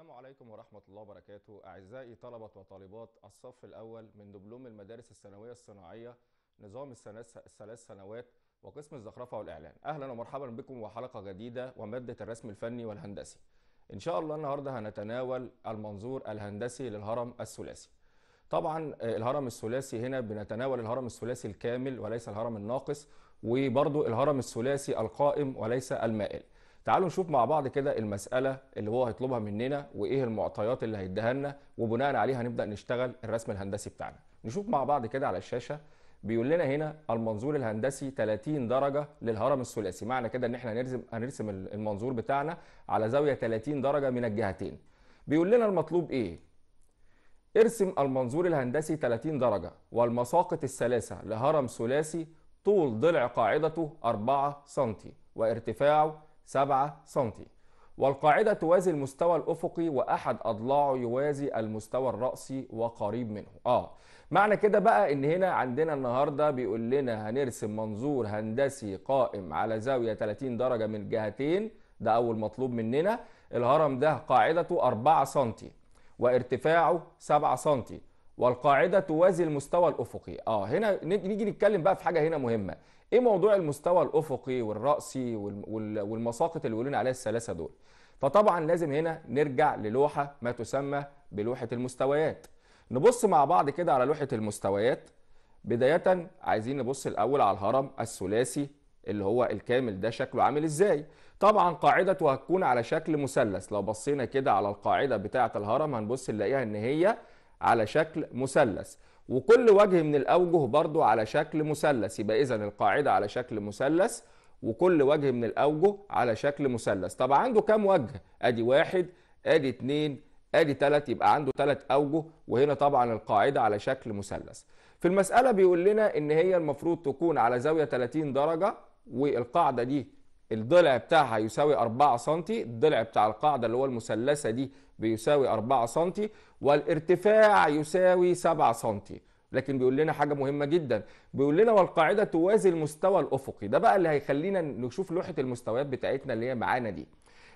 السلام عليكم ورحمة الله وبركاته أعزائي طلبة وطالبات الصف الأول من دبلوم المدارس الثانوية الصناعية نظام الثلاث سنوات وقسم الزخرفة والإعلان أهلا ومرحبا بكم وحلقة جديدة ومادة الرسم الفني والهندسي إن شاء الله النهاردة هنتناول المنظور الهندسي للهرم الثلاثي طبعا آه، الهرم الثلاثي هنا بنتناول الهرم الثلاثي الكامل وليس الهرم الناقص وبرضو الهرم الثلاثي القائم وليس المائل تعالوا نشوف مع بعض كده المساله اللي هو هيطلبها مننا وايه المعطيات اللي هيديها لنا وبناء عليها هنبدا نشتغل الرسم الهندسي بتاعنا نشوف مع بعض كده على الشاشه بيقول لنا هنا المنظور الهندسي 30 درجه للهرم الثلاثي معنى كده ان احنا هنرسم هنرسم المنظور بتاعنا على زاويه 30 درجه من الجهتين بيقول لنا المطلوب ايه ارسم المنظور الهندسي 30 درجه والمساقط الثلاثه لهرم ثلاثي طول ضلع قاعدته 4 سم وارتفاعه 7 سم والقاعدة توازي المستوى الأفقي وأحد أضلاعه يوازي المستوى الرأسي وقريب منه آه معنى كده بقى إن هنا عندنا النهاردة بيقول لنا هنرسم منظور هندسي قائم على زاوية 30 درجة من الجهتين ده أول مطلوب مننا الهرم ده قاعدته 4 سم وارتفاعه 7 سم والقاعدة توازي المستوى الأفقي آه هنا نيجي نتكلم بقى في حاجة هنا مهمة ايه موضوع المستوى الافقي والراسي والمساقط اللي بيقولون عليها الثلاثه دول فطبعا لازم هنا نرجع للوحه ما تسمى بلوحه المستويات نبص مع بعض كده على لوحه المستويات بدايه عايزين نبص الاول على الهرم الثلاثي اللي هو الكامل ده شكله عامل ازاي طبعا قاعدته هتكون على شكل مثلث لو بصينا كده على القاعده بتاعه الهرم هنبص نلاقيها ان هي على شكل مثلث وكل وجه من الأوجه برضو على شكل مثلث يبقى إذا القاعدة على شكل مثلث وكل وجه من الأوجه على شكل مثلث طب عنده كام وجه؟ أدي واحد أدي اتنين أدي تلات يبقى عنده تلات أوجه وهنا طبعا القاعدة على شكل مثلث في المسألة بيقول لنا إن هي المفروض تكون على زاوية 30 درجة والقاعدة دي الضلع بتاعها يساوي 4 سم الضلع بتاع القاعده اللي هو المثلثه دي بيساوي 4 سم والارتفاع يساوي 7 سم لكن بيقول لنا حاجه مهمه جدا بيقول لنا والقاعده توازي المستوى الافقي ده بقى اللي هيخلينا نشوف لوحه المستويات بتاعتنا اللي هي معانا دي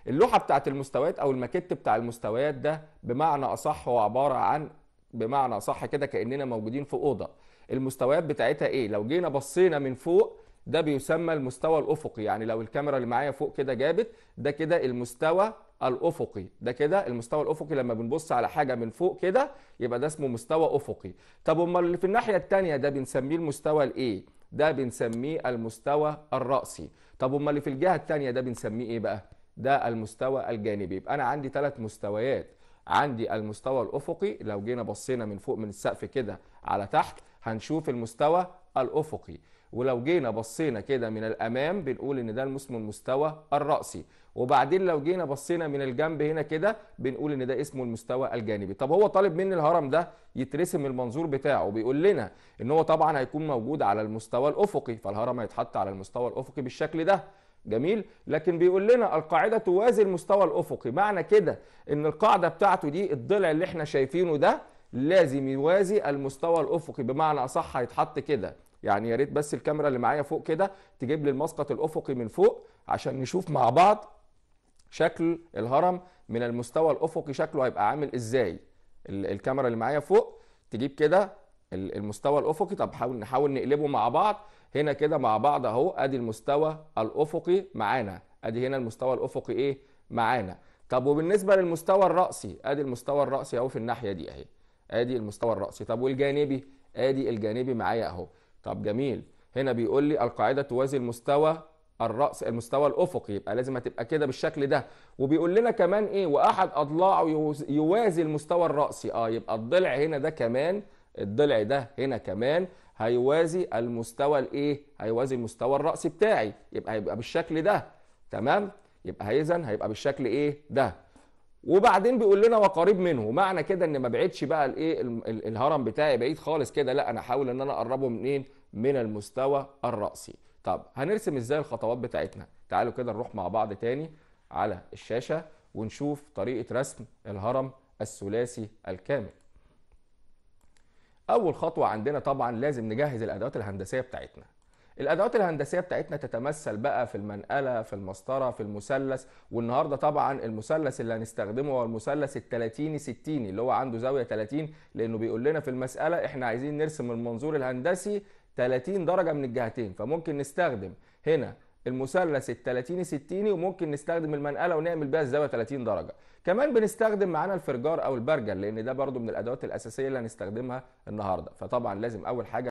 اللوحه بتاعه المستويات او الماكيت بتاع المستويات ده بمعنى اصح هو عباره عن بمعنى اصح كده كاننا موجودين في اوضه المستويات بتاعتها ايه لو جينا بصينا من فوق ده بيسمى المستوى الافقي يعني لو الكاميرا اللي معايا فوق كده جابت ده كده المستوى الافقي ده كده المستوى الافقي لما بنبص على حاجه من فوق كده يبقى ده اسمه مستوى افقي طب امال اللي في الناحيه الثانيه ده بنسميه المستوى الايه ده بنسميه المستوى الراسي طب امال اللي في الجهه الثانيه ده بنسميه ايه بقى ده المستوى الجانبي يبقى انا عندي ثلاث مستويات عندي المستوى الافقي لو جينا بصينا من فوق من السقف كده على تحت هنشوف المستوى الأفقي ولو جينا بصينا كده من الأمام بنقول إن ده اسمه المستوى الرأسي وبعدين لو جينا بصينا من الجنب هنا كده بنقول إن ده اسمه المستوى الجانبي طب هو طالب مني الهرم ده يترسم المنظور بتاعه بيقول لنا إن هو طبعا هيكون موجود على المستوى الأفقي فالهرم هيتحط على المستوى الأفقي بالشكل ده جميل لكن بيقول لنا القاعده توازي المستوى الافقي معنى كده ان القاعده بتاعته دي الضلع اللي احنا شايفينه ده لازم يوازي المستوى الافقي بمعنى اصح هيتحط كده يعني يا ريت بس الكاميرا اللي معايا فوق كده تجيب لي المسقط الافقي من فوق عشان نشوف مع بعض شكل الهرم من المستوى الافقي شكله هيبقى عامل ازاي الكاميرا اللي معايا فوق تجيب كده المستوى الافقي طب حاول نحاول نقلبه مع بعض هنا كده مع بعض اهو ادي المستوى الافقي معانا ادي هنا المستوى الافقي ايه معانا طب وبالنسبه للمستوى الراسي ادي المستوى الراسي اهو في الناحيه دي اهي ادي المستوى الراسي طب والجانبي ادي الجانبي معايا اهو طب جميل هنا بيقول لي القاعده توازي المستوى الراس المستوى الافقي يبقى لازم هتبقى كده بالشكل ده وبيقول لنا كمان ايه واحد اضلاعه يوازي المستوى الراسي اه يبقى الضلع هنا ده كمان الضلع ده هنا كمان هيوازي المستوى الايه هيوازي المستوى الراسي بتاعي يبقى هيبقى بالشكل ده تمام يبقى اذا هيبقى بالشكل ايه ده وبعدين بيقول لنا وقريب منه معنى كده ان ما بعدش بقى الايه الهرم بتاعي بعيد خالص كده لا انا احاول ان انا اقربه منين من المستوى الرأسي طب هنرسم ازاي الخطوات بتاعتنا تعالوا كده نروح مع بعض تاني على الشاشة ونشوف طريقة رسم الهرم الثلاثي الكامل اول خطوة عندنا طبعا لازم نجهز الادوات الهندسية بتاعتنا الادوات الهندسيه بتاعتنا تتمثل بقى في المنقله في المسطره في المثلث والنهارده طبعا المثلث اللي هنستخدمه هو المثلث ال 30 60 اللي هو عنده زاويه 30 لانه بيقول لنا في المساله احنا عايزين نرسم المنظور الهندسي 30 درجه من الجهتين فممكن نستخدم هنا المثلث ال 30 60 وممكن نستخدم المنقله ونعمل بيها الزاويه 30 درجه كمان بنستخدم معانا الفرجار او البرجل لان ده برضو من الادوات الاساسيه اللي هنستخدمها النهارده فطبعا لازم اول حاجه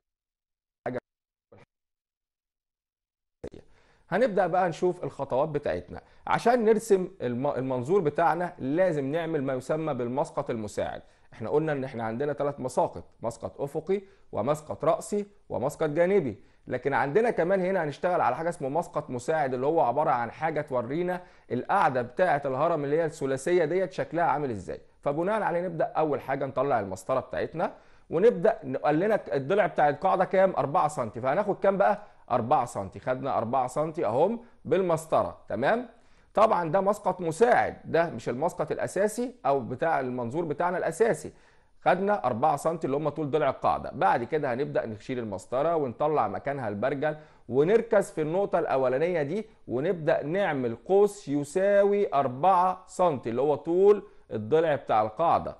هنبدا بقى نشوف الخطوات بتاعتنا عشان نرسم المنظور بتاعنا لازم نعمل ما يسمى بالمسقط المساعد احنا قلنا ان احنا عندنا ثلاث مساقط مسقط افقي ومسقط راسي ومسقط جانبي لكن عندنا كمان هنا هنشتغل على حاجه اسمه مسقط مساعد اللي هو عباره عن حاجه تورينا القاعده بتاعه الهرم اللي هي الثلاثيه ديت شكلها عامل ازاي فبناء عليه نبدا اول حاجه نطلع المسطره بتاعتنا ونبدا قال لنا الضلع بتاع القاعده كام 4 سم فهناخد كام بقى 4 سم خدنا 4 سم اهم بالمسطره تمام طبعا ده مسقط مساعد ده مش المسقط الاساسي او بتاع المنظور بتاعنا الاساسي خدنا 4 سم اللي هم طول ضلع القاعده بعد كده هنبدا نشيل المسطره ونطلع مكانها البرجل ونركز في النقطه الاولانيه دي ونبدا نعمل قوس يساوي 4 سم اللي هو طول الضلع بتاع القاعده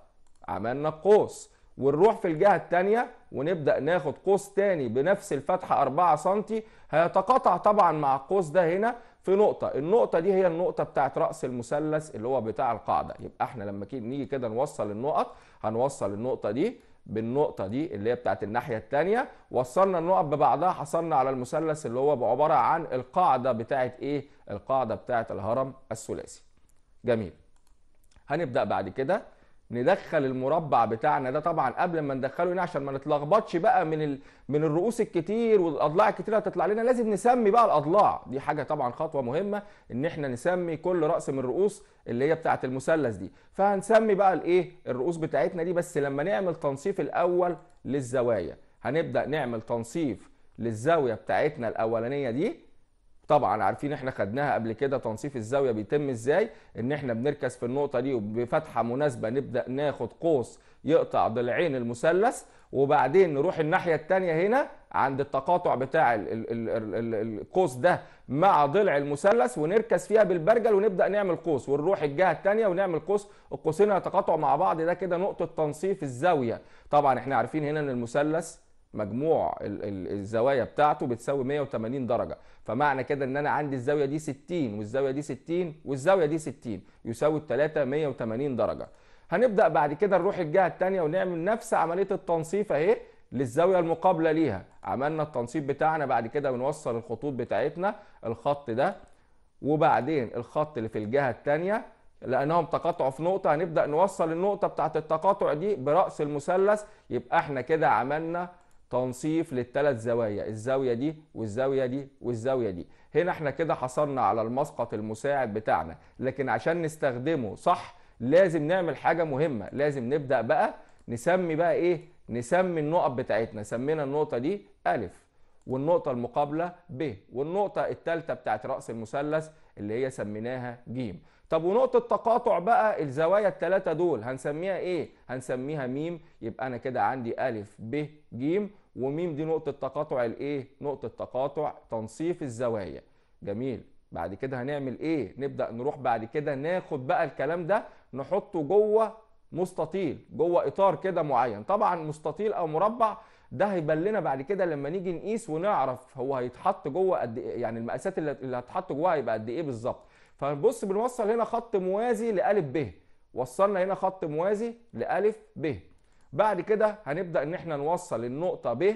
عملنا قوس ونروح في الجهه الثانيه ونبدا ناخد قوس تاني بنفس الفتحه 4 سم هيتقاطع طبعا مع القوس ده هنا في نقطه النقطه دي هي النقطه بتاعت راس المثلث اللي هو بتاع القاعده يبقى احنا لما نيجي كده نوصل النقط هنوصل النقطه دي بالنقطة دي اللي هي بتاعت الناحية التانية وصلنا النقط ببعضها حصلنا على المثلث اللي هو عبارة عن القاعدة بتاعت ايه؟ القاعدة بتاعت الهرم الثلاثي. جميل. هنبدأ بعد كده ندخل المربع بتاعنا ده طبعا قبل ما ندخله هنا عشان ما نتلخبطش بقى من ال... من الرؤوس الكتير والاضلاع الكتير اللي هتطلع لنا لازم نسمي بقى الاضلاع دي حاجه طبعا خطوه مهمه ان احنا نسمي كل راس من الرؤوس اللي هي بتاعه المثلث دي فهنسمي بقى الايه الرؤوس بتاعتنا دي بس لما نعمل تنصيف الاول للزوايا هنبدا نعمل تنصيف للزاويه بتاعتنا الاولانيه دي طبعا عارفين احنا خدناها قبل كده تنصيف الزاويه بيتم ازاي ان احنا بنركز في النقطه دي وبفتحه مناسبه نبدا ناخد قوس يقطع ضلعين المثلث وبعدين نروح الناحيه الثانيه هنا عند التقاطع بتاع القوس ده مع ضلع المثلث ونركز فيها بالبرجل ونبدا نعمل قوس ونروح الجهه الثانيه ونعمل قوس القوسين يتقاطعوا مع بعض ده كده نقطه تنصيف الزاويه طبعا احنا عارفين هنا ان المثلث مجموع الزوايا بتاعته بتساوي 180 درجه فمعنى كده ان انا عندي الزاويه دي 60 والزاويه دي 60 والزاويه دي 60 يساوي الثلاثه 180 درجه هنبدا بعد كده نروح الجهه الثانيه ونعمل نفس عمليه التنصيف اهي للزاويه المقابله ليها عملنا التنصيف بتاعنا بعد كده بنوصل الخطوط بتاعتنا الخط ده وبعدين الخط اللي في الجهه الثانيه لانهم تقاطعوا في نقطه هنبدا نوصل النقطه بتاعه التقاطع دي براس المثلث يبقى احنا كده عملنا تنصيف للثلاث زوايا الزاوية دي والزاوية دي والزاوية دي هنا احنا كده حصلنا على المسقط المساعد بتاعنا لكن عشان نستخدمه صح لازم نعمل حاجة مهمة لازم نبدأ بقى نسمي بقى ايه نسمي النقط بتاعتنا سمينا النقطة دي ألف والنقطة المقابلة ب والنقطة الثالثة بتاعت رأس المثلث اللي هي سميناها ج طب ونقطة تقاطع بقى الزوايا الثلاثة دول هنسميها ايه؟ هنسميها م يبقى أنا كده عندي أ ب ج وميم دي نقطه تقاطع الايه نقطه تقاطع تنصيف الزوايا جميل بعد كده هنعمل ايه نبدا نروح بعد كده ناخد بقى الكلام ده نحطه جوه مستطيل جوه اطار كده معين طبعا مستطيل او مربع ده هيبان لنا بعد كده لما نيجي نقيس ونعرف هو هيتحط جوه قد ايه يعني المقاسات اللي هتحط جواها هيبقى قد ايه بالظبط فنبص بنوصل هنا خط موازي لالف ب وصلنا هنا خط موازي لالف ب بعد كده هنبدا ان احنا نوصل النقطه ب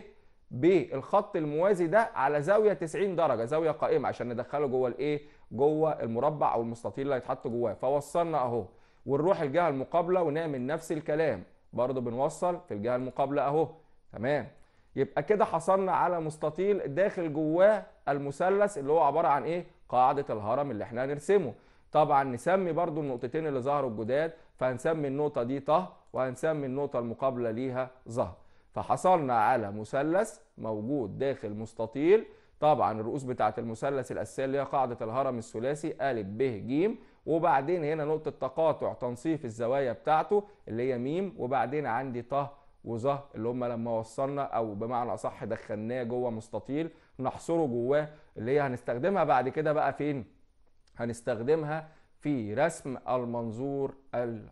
بالخط الموازي ده على زاويه 90 درجه زاويه قائمه عشان ندخله جوه الايه جوه المربع او المستطيل اللي هيتحط جواه فوصلنا اهو ونروح الجهه المقابله ونعمل نفس الكلام برضه بنوصل في الجهه المقابله اهو تمام يبقى كده حصلنا على مستطيل داخل جواه المثلث اللي هو عباره عن ايه قاعده الهرم اللي احنا هنرسمه طبعا نسمي برضو النقطتين اللي ظهروا الجداد فهنسمي النقطة دي طه وهنسمي النقطة المقابلة ليها ظه فحصلنا على مثلث موجود داخل مستطيل طبعا الرؤوس بتاعة المثلث الأساسية اللي هي قاعدة الهرم الثلاثي أ ب ج وبعدين هنا نقطة تقاطع تنصيف الزوايا بتاعته اللي هي م وبعدين عندي ط وظ اللي هم لما وصلنا أو بمعنى أصح دخلناه جوه مستطيل نحصره جواه اللي هي هنستخدمها بعد كده بقى فين؟ هنستخدمها في رسم المنظور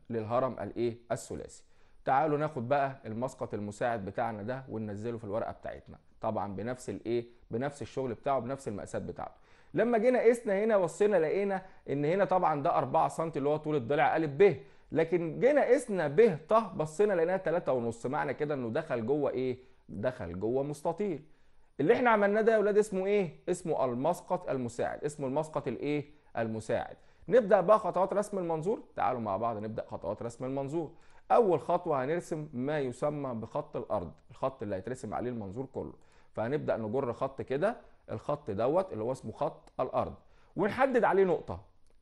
للهرم الايه الثلاثي تعالوا ناخد بقى المسقط المساعد بتاعنا ده وننزله في الورقه بتاعتنا طبعا بنفس الايه بنفس الشغل بتاعه بنفس المقاسات بتاعته لما جينا قسنا هنا وصينا لقينا ان هنا طبعا ده 4 سم اللي هو طول الضلع ا ب لكن جينا قسنا ب ط بصينا لقيناها 3 ونص معنى كده انه دخل جوه ايه دخل جوه مستطيل اللي احنا عملناه ده يا اولاد اسمه ايه اسمه المسقط المساعد اسمه المسقط الايه المساعد نبدا بقى خطوات رسم المنظور تعالوا مع بعض نبدا خطوات رسم المنظور اول خطوه هنرسم ما يسمى بخط الارض الخط اللي هيترسم عليه المنظور كله فهنبدا نجر خط كده الخط دوت اللي هو اسمه خط الارض ونحدد عليه نقطه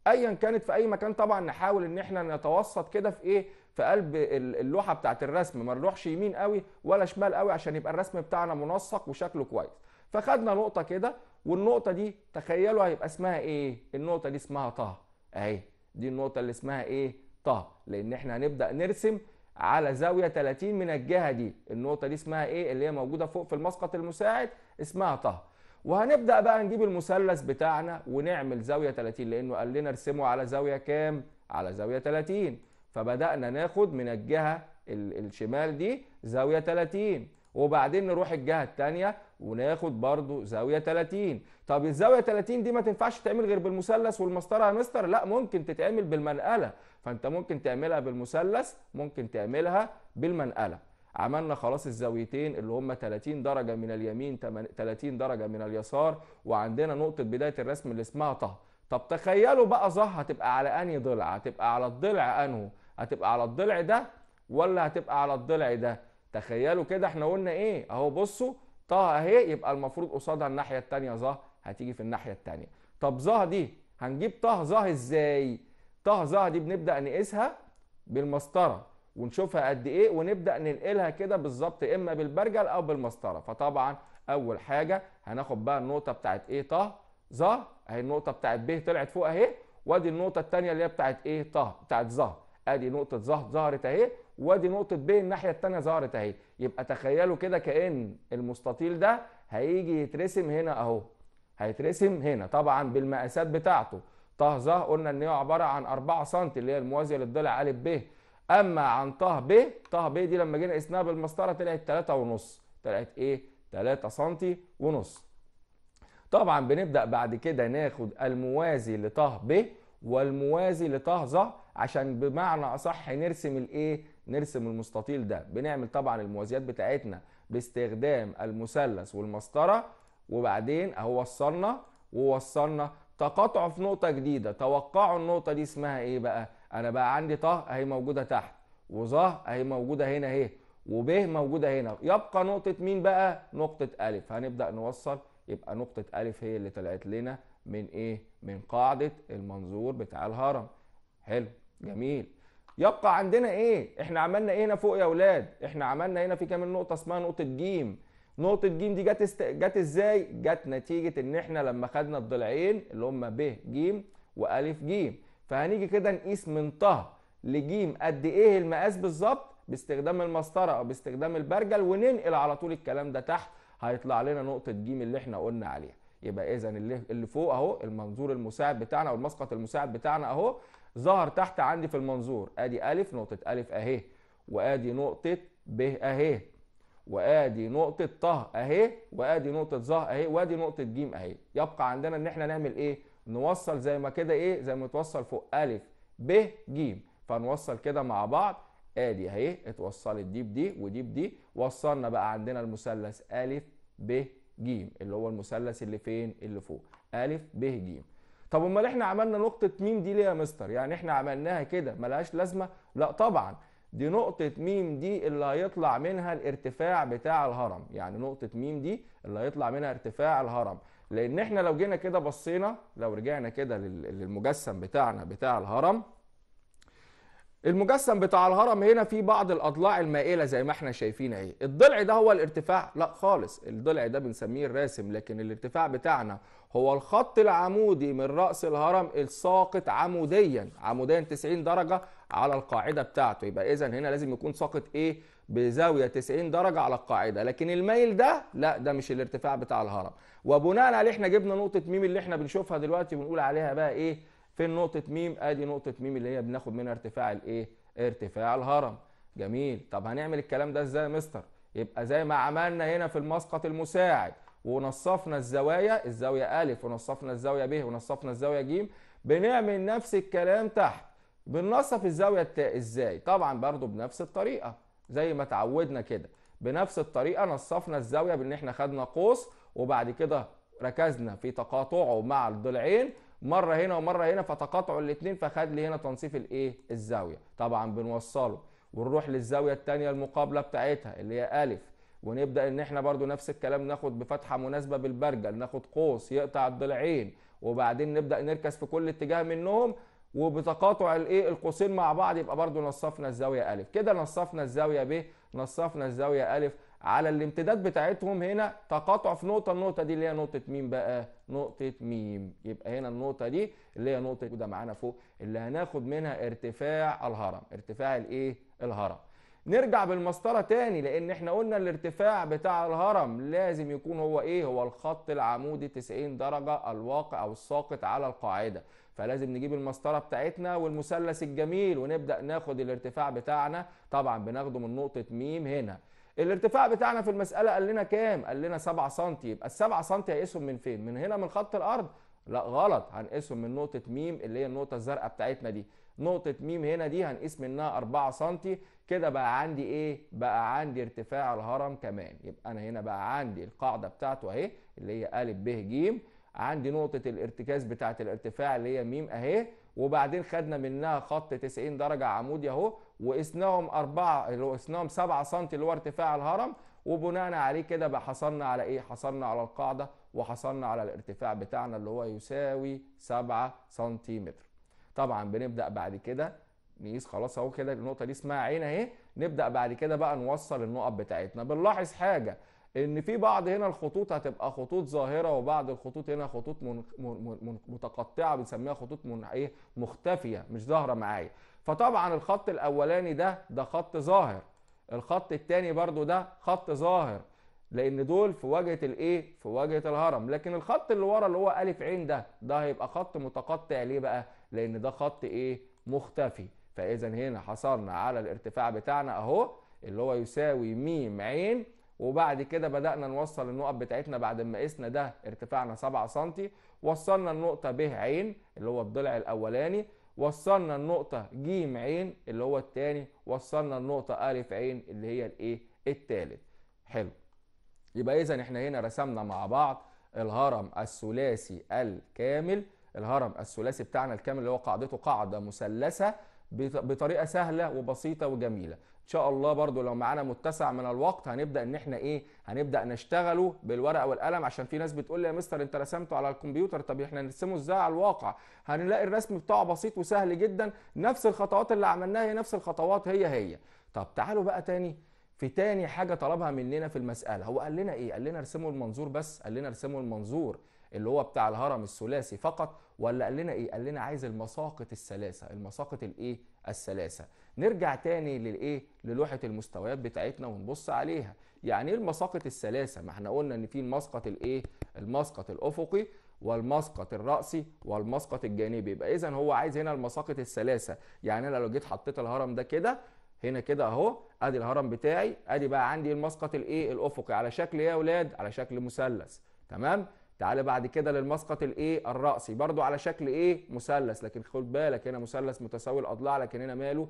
ايا كانت في اي مكان طبعا نحاول ان احنا نتوسط كده في ايه في قلب اللوحه بتاعه الرسم ما نروحش يمين قوي ولا شمال قوي عشان يبقى الرسم بتاعنا منسق وشكله كويس فخدنا نقطه كده والنقطه دي تخيلوا هيبقى اسمها ايه النقطه دي اسمها طه اهي دي النقطه اللي اسمها ايه طه لان احنا هنبدا نرسم على زاويه 30 من الجهه دي النقطه دي اسمها ايه اللي هي موجوده فوق في المسقط المساعد اسمها طه وهنبدا بقى نجيب المثلث بتاعنا ونعمل زاويه 30 لانه قال لنا ارسمه على زاويه كام على زاويه 30 فبدانا ناخد من الجهه الشمال دي زاويه 30 وبعدين نروح الجهه الثانيه وناخد برضو زاويه 30 طب الزاويه 30 دي ما تنفعش تعمل غير بالمثلث والمسطره يا مستر لا ممكن تتعمل بالمنقله فانت ممكن تعملها بالمثلث ممكن تعملها بالمنقله عملنا خلاص الزاويتين اللي هم 30 درجه من اليمين 30 درجه من اليسار وعندنا نقطه بدايه الرسم اللي اسمها طه طب تخيلوا بقى ظه هتبقى على انهي ضلع هتبقى على الضلع انه هتبقى على الضلع ده ولا هتبقى على الضلع ده تخيلوا كده احنا قلنا ايه اهو بصوا طه اهي يبقى المفروض قصادها الناحيه الثانيه ظه هتيجي في الناحيه الثانيه طب ظه دي هنجيب طه ظه ازاي طه ظه دي بنبدا نقيسها بالمسطره ونشوفها قد ايه ونبدا ننقلها كده بالظبط اما بالبرجل او بالمسطره فطبعا اول حاجه هناخد بقى النقطه بتاعت ايه طه ظه اهي النقطه بتاعت ب طلعت فوق اهي وادي النقطه الثانيه اللي هي بتاعت ايه طه بتاعت ظه ادي نقطه ظه ظهرت اهي وادي نقطه ب الناحيه الثانيه ظهرت اهي يبقى تخيلوا كده كان المستطيل ده هيجي يترسم هنا اهو هيترسم هنا طبعا بالمقاسات بتاعته طه ظه قلنا ان هي عباره عن 4 سم اللي هي الموازيه للضلع ا ب اما عن طه ب طه ب دي لما جينا قسناها بالمسطره طلعت 3 ونص طلعت ايه 3 سم ونص طبعا بنبدا بعد كده ناخد الموازي لطه ب والموازي لطه ظه عشان بمعنى اصح نرسم الايه نرسم المستطيل ده بنعمل طبعا الموازيات بتاعتنا باستخدام المثلث والمسطره وبعدين اهو وصلنا ووصلنا تقاطعوا في نقطه جديده توقعوا النقطه دي اسمها ايه بقى انا بقى عندي ط اهي موجوده تحت وظ اهي موجوده هنا اهي وب موجوده هنا يبقى نقطه مين بقى نقطه الف هنبدا نوصل يبقى نقطه الف هي اللي طلعت لنا من ايه من قاعده المنظور بتاع الهرم حلو جميل يبقى عندنا ايه احنا عملنا ايه هنا فوق يا اولاد احنا عملنا هنا في كام نقطه اسمها نقطه ج نقطه ج دي جت است... جت ازاي جت نتيجه ان احنا لما خدنا الضلعين اللي هم ب ج والف ج فهنيجي كده نقيس من ط ج قد ايه المقاس بالظبط باستخدام المسطره او باستخدام البرجل وننقل على طول الكلام ده تحت هيطلع لنا نقطه ج اللي احنا قلنا عليها يبقى اذا اللي فوق اهو المنظور المساعد بتاعنا او المسقط المساعد بتاعنا اهو ظهر تحت عندي في المنظور ادي الف نقطه الف اهي وادي نقطه ب اهي وادي نقطه ط اهي وادي نقطه ظ اهي وادي نقطه ج اهي يبقى عندنا ان احنا نعمل ايه نوصل زي ما كده ايه زي ما توصل فوق الف ب ج فنوصل كده مع بعض ادي اهي اتوصلت دي بدي ودي بدي وصلنا بقى عندنا المثلث ا ب ج اللي هو المثلث اللي فين اللي فوق ا ب ج طب امال احنا عملنا نقطه ميم دي ليه يا مستر يعني احنا عملناها كده ملهاش لازمه لا طبعا دي نقطة ميم دي اللي هيطلع منها الارتفاع بتاع الهرم يعني نقطة ميم دي اللي هيطلع منها ارتفاع الهرم لأن احنا لو جينا كده بصينا لو رجعنا كده للمجسم بتاعنا بتاع الهرم المجسم بتاع الهرم هنا فيه بعض الاضلاع المائله زي ما احنا شايفين اهي الضلع ده هو الارتفاع لا خالص الضلع ده بنسميه الراسم لكن الارتفاع بتاعنا هو الخط العمودي من راس الهرم الساقط عموديا عموديا 90 درجه على القاعده بتاعته يبقى اذا هنا لازم يكون ساقط ايه بزاويه 90 درجه على القاعده لكن الميل ده لا ده مش الارتفاع بتاع الهرم وبناء عليه احنا جبنا نقطه ميم اللي احنا بنشوفها دلوقتي بنقول عليها بقى ايه فين نقطه م ادي نقطه م اللي هي بناخد منها ارتفاع الايه ارتفاع الهرم جميل طب هنعمل الكلام ده ازاي يا مستر يبقى زي ما عملنا هنا في المسقط المساعد ونصفنا الزوايا الزاويه ا ونصفنا الزاويه ب ونصفنا الزاويه ج بنعمل نفس الكلام تحت بننصف الزاويه التاء ازاي طبعا برضو بنفس الطريقه زي ما اتعودنا كده بنفس الطريقه نصفنا الزاويه بان احنا خدنا قوس وبعد كده ركزنا في تقاطعه مع الضلعين مره هنا ومره هنا فتقاطعوا الاثنين فخد لي هنا تنصيف الايه الزاويه طبعا بنوصله ونروح للزاويه الثانيه المقابله بتاعتها اللي هي الف ونبدا ان احنا برضو نفس الكلام ناخد بفتحه مناسبه بالبرجل ناخد قوس يقطع الضلعين وبعدين نبدا نركز في كل اتجاه منهم وبتقاطع الايه القوسين مع بعض يبقى برضو نصفنا الزاويه الف كده نصفنا الزاويه ب نصفنا الزاويه الف على الامتداد بتاعتهم هنا تقاطع في نقطه النقطه دي اللي هي نقطه مين بقى نقطه ميم يبقى هنا النقطه دي اللي هي نقطه وده معانا فوق اللي هناخد منها ارتفاع الهرم ارتفاع الايه الهرم نرجع بالمسطره تاني لان احنا قلنا الارتفاع بتاع الهرم لازم يكون هو ايه هو الخط العمودي 90 درجه الواقع او الساقط على القاعده فلازم نجيب المسطره بتاعتنا والمثلث الجميل ونبدا ناخد الارتفاع بتاعنا طبعا بناخده من نقطه م هنا الارتفاع بتاعنا في المساله قال لنا كام قال لنا 7 سم يبقى ال 7 سم هيقيسهم من فين من هنا من خط الارض لا غلط هنقيسهم من نقطه ميم اللي هي النقطه الزرقاء بتاعتنا دي نقطه ميم هنا دي هنقيس منها 4 سم كده بقى عندي ايه بقى عندي ارتفاع الهرم كمان يبقى انا هنا بقى عندي القاعده بتاعته اهي اللي هي ا ب ج عندي نقطه الارتكاز بتاعه الارتفاع اللي هي م اهي وبعدين خدنا منها خط 90 درجه عمودي اهو وقسناهم أربعة اللي قسناهم 7 سم اللي هو ارتفاع الهرم وبناء عليه كده بقى حصلنا على إيه؟ حصلنا على القاعدة وحصلنا على الارتفاع بتاعنا اللي هو يساوي 7 سنتيمتر. طبعا بنبدأ بعد كده نقيس خلاص اهو كده النقطة دي اسمها عين اهي نبدأ بعد كده بقى نوصل النقط بتاعتنا بنلاحظ حاجة ان في بعض هنا الخطوط هتبقى خطوط ظاهره وبعض الخطوط هنا خطوط من من من متقطعه بنسميها خطوط من ايه مختفيه مش ظاهره معايا فطبعا الخط الاولاني ده ده خط ظاهر الخط الثاني برضو ده خط ظاهر لان دول في واجهه الايه في واجهه الهرم لكن الخط اللي ورا اللي هو الف عين ده ده هيبقى خط متقطع ليه بقى لان ده خط ايه مختفي فاذا هنا حصلنا على الارتفاع بتاعنا اهو اللي هو يساوي م عين وبعد كده بدأنا نوصل النقط بتاعتنا بعد ما قسنا ده ارتفاعنا 7 سم وصلنا النقطة ب عين اللي هو الضلع الأولاني وصلنا النقطة ج عين اللي هو الثاني وصلنا النقطة أ عين اللي هي الإيه؟ الثالث. حلو. يبقى إذا إحنا هنا رسمنا مع بعض الهرم الثلاثي الكامل الهرم الثلاثي بتاعنا الكامل اللي هو قاعدته قاعدة مثلثة بطريقة سهلة وبسيطة وجميلة. ان شاء الله برضو لو معانا متسع من الوقت هنبدا ان احنا ايه هنبدا نشتغله بالورقه والقلم عشان في ناس بتقول لي يا مستر انت رسمته على الكمبيوتر طب احنا نرسمه ازاي على الواقع هنلاقي الرسم بتاعه بسيط وسهل جدا نفس الخطوات اللي عملناها هي نفس الخطوات هي هي طب تعالوا بقى تاني في تاني حاجه طلبها مننا في المساله هو قال لنا ايه قال لنا ارسموا المنظور بس قال لنا ارسموا المنظور اللي هو بتاع الهرم الثلاثي فقط ولا قال لنا ايه قال لنا عايز المساقط الثلاثه المساقط الايه الثلاثه نرجع تاني للايه للوحه المستويات بتاعتنا ونبص عليها يعني ايه المساقط الثلاثه ما احنا قلنا ان في المسقط الايه المسقط الافقي والمسقط الرأسي والمسقط الجانبي يبقى اذا هو عايز هنا المساقط الثلاثه يعني انا لو جيت حطيت الهرم ده كده هنا كده اهو ادي الهرم بتاعي ادي بقى عندي المسقط الايه الافقي على شكل ايه يا اولاد على شكل مثلث تمام تعالى بعد كده للمسقط الايه الراسي برضو على شكل ايه مثلث لكن خد بالك هنا مثلث متساوي الاضلاع لكن هنا ماله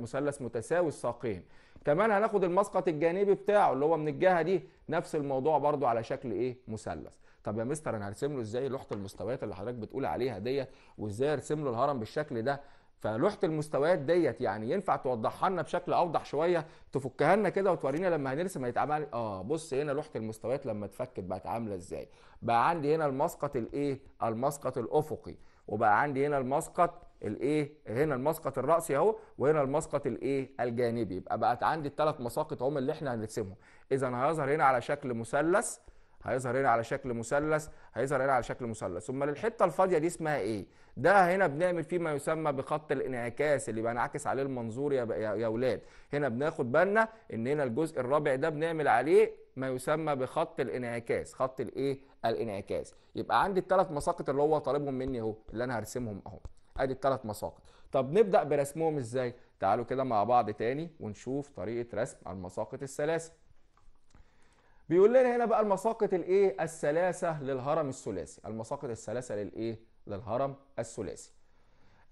مثلث متساوي الساقين كمان هناخد المسقط الجانبي بتاعه اللي هو من الجهه دي نفس الموضوع برضو على شكل ايه مثلث طب يا مستر انا هرسم له ازاي لوحه المستويات اللي حضرتك بتقول عليها ديت وازاي ارسم له الهرم بالشكل ده فلوحه المستويات ديت يعني ينفع توضحها لنا بشكل اوضح شويه تفكها لنا كده وتورينا لما هنرسم هيتعمل اه بص هنا لوحه المستويات لما اتفكت بقت عامله ازاي بقى عندي هنا المسقط الايه المسقط الافقي وبقى عندي هنا المسقط الايه هنا المسقط الراسي اهو وهنا المسقط الايه الجانبي يبقى بقت عندي الثلاث مساقط هم اللي احنا هنرسمهم اذا هيظهر هنا على شكل مثلث هيظهر هنا على شكل مثلث هيظهر هنا على شكل مثلث ثم الحته الفاضيه دي اسمها ايه ده هنا بنعمل فيه ما يسمى بخط الانعكاس اللي بينعكس عليه المنظور يا يا اولاد هنا بناخد بالنا ان هنا الجزء الرابع ده بنعمل عليه ما يسمى بخط الانعكاس خط الايه الانعكاس يبقى عندي الثلاث مساقط اللي هو طالبهم مني اهو اللي انا هرسمهم اهو ادي الثلاث مساقط طب نبدا برسمهم ازاي تعالوا كده مع بعض تاني ونشوف طريقه رسم المساقط الثلاثه بيقول لنا هنا بقى المساقط الايه الثلاثه للهرم الثلاثي المساقط الثلاثه للايه للهرم الثلاثي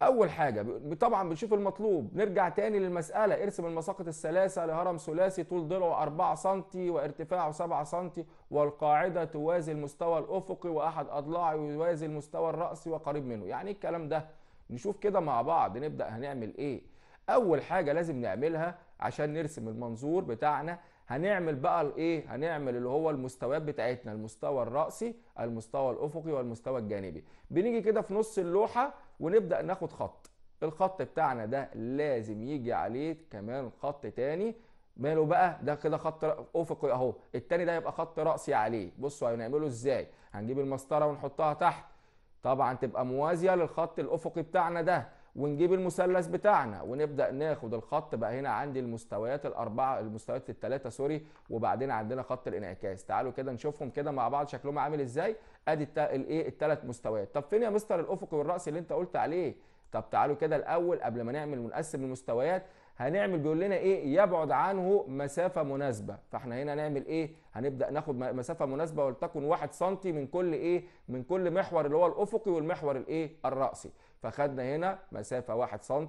اول حاجه طبعا بنشوف المطلوب نرجع تاني للمساله ارسم المساقط الثلاثه لهرم ثلاثي طول ضلعه 4 سم وارتفاعه 7 سم والقاعده توازي المستوى الافقي واحد اضلاعه يوازي المستوى الراسي وقريب منه يعني إيه الكلام ده نشوف كده مع بعض نبدا هنعمل ايه اول حاجه لازم نعملها عشان نرسم المنظور بتاعنا هنعمل بقى الايه هنعمل اللي هو المستويات بتاعتنا المستوى الرأسي المستوى الأفقي والمستوى الجانبي بنيجي كده في نص اللوحة ونبدأ ناخد خط الخط بتاعنا ده لازم يجي عليه كمان خط تاني ماله بقى ده كده خط افقي اهو التاني ده يبقى خط راسي عليه بصوا هنعمله ازاي هنجيب المسطره ونحطها تحت طبعا تبقى موازيه للخط الافقي بتاعنا ده ونجيب المثلث بتاعنا ونبدا ناخد الخط بقى هنا عندي المستويات الاربعه المستويات الثلاثه سوري وبعدين عندنا خط الانعكاس تعالوا كده نشوفهم كده مع بعض شكلهم عامل ازاي ادي الايه الثلاث مستويات طب فين يا مستر الافقي والراسي اللي انت قلت عليه طب تعالوا كده الاول قبل ما نعمل ونقسم المستويات هنعمل بيقول لنا ايه يبعد عنه مسافه مناسبه فاحنا هنا نعمل ايه هنبدا ناخد مسافه مناسبه ولتكن 1 سم من كل ايه من كل محور اللي هو الافقي والمحور الايه الراسي فخدنا هنا مسافه 1 سم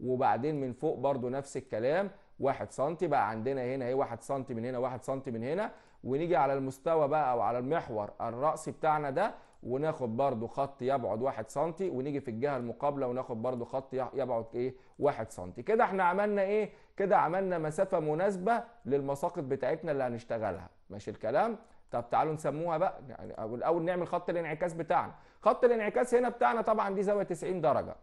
وبعدين من فوق برضو نفس الكلام 1 سم بقى عندنا هنا ايه 1 سم من هنا 1 سم من هنا ونيجي على المستوى بقى او على المحور الرأسي بتاعنا ده وناخد برضو خط يبعد 1 سم ونيجي في الجهه المقابله وناخد برضو خط يبعد ايه 1 سم كده احنا عملنا ايه كده عملنا مسافه مناسبه للمساقط بتاعتنا اللي هنشتغلها ماشي الكلام طب تعالوا نسموها بقى يعني الاول نعمل خط الانعكاس بتاعنا خط الانعكاس هنا بتاعنا طبعا دي زاويه 90 درجه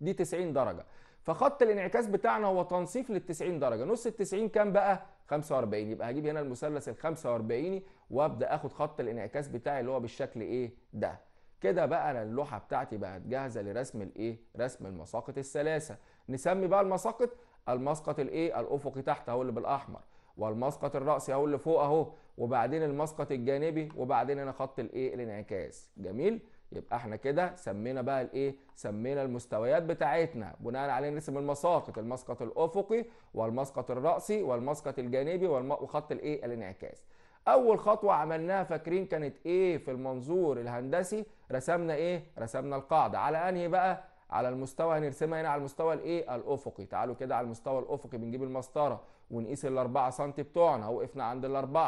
دي 90 درجه فخط الانعكاس بتاعنا هو تنصيف لل 90 درجه نص ال 90 كام بقى 45 يبقى هجيب هنا المثلث ال 45 وابدا اخد خط الانعكاس بتاعي اللي هو بالشكل ايه ده كده بقى انا اللوحه بتاعتي بقت جاهزه لرسم الايه رسم المساقط الثلاثه نسمي بقى المساقط المسقط الايه الافقي تحت اهو اللي بالاحمر والمسقط الرأسي اهو اللي فوق اهو وبعدين المسقط الجانبي وبعدين انا خط الايه الانعكاس جميل يبقى احنا كده سمينا بقى الايه سمينا المستويات بتاعتنا بناء عليه نرسم المساقط المسقط الافقي والمسقط الرأسي والمسقط الجانبي وخط الايه الانعكاس اول خطوه عملناها فاكرين كانت ايه في المنظور الهندسي رسمنا ايه رسمنا القاعده على انهي بقى على المستوى هنرسمها هنا على المستوى الايه الافقي تعالوا كده على المستوى الافقي بنجيب المسطره ونقيس ال4 سم بتوعنا وقفنا عند ال4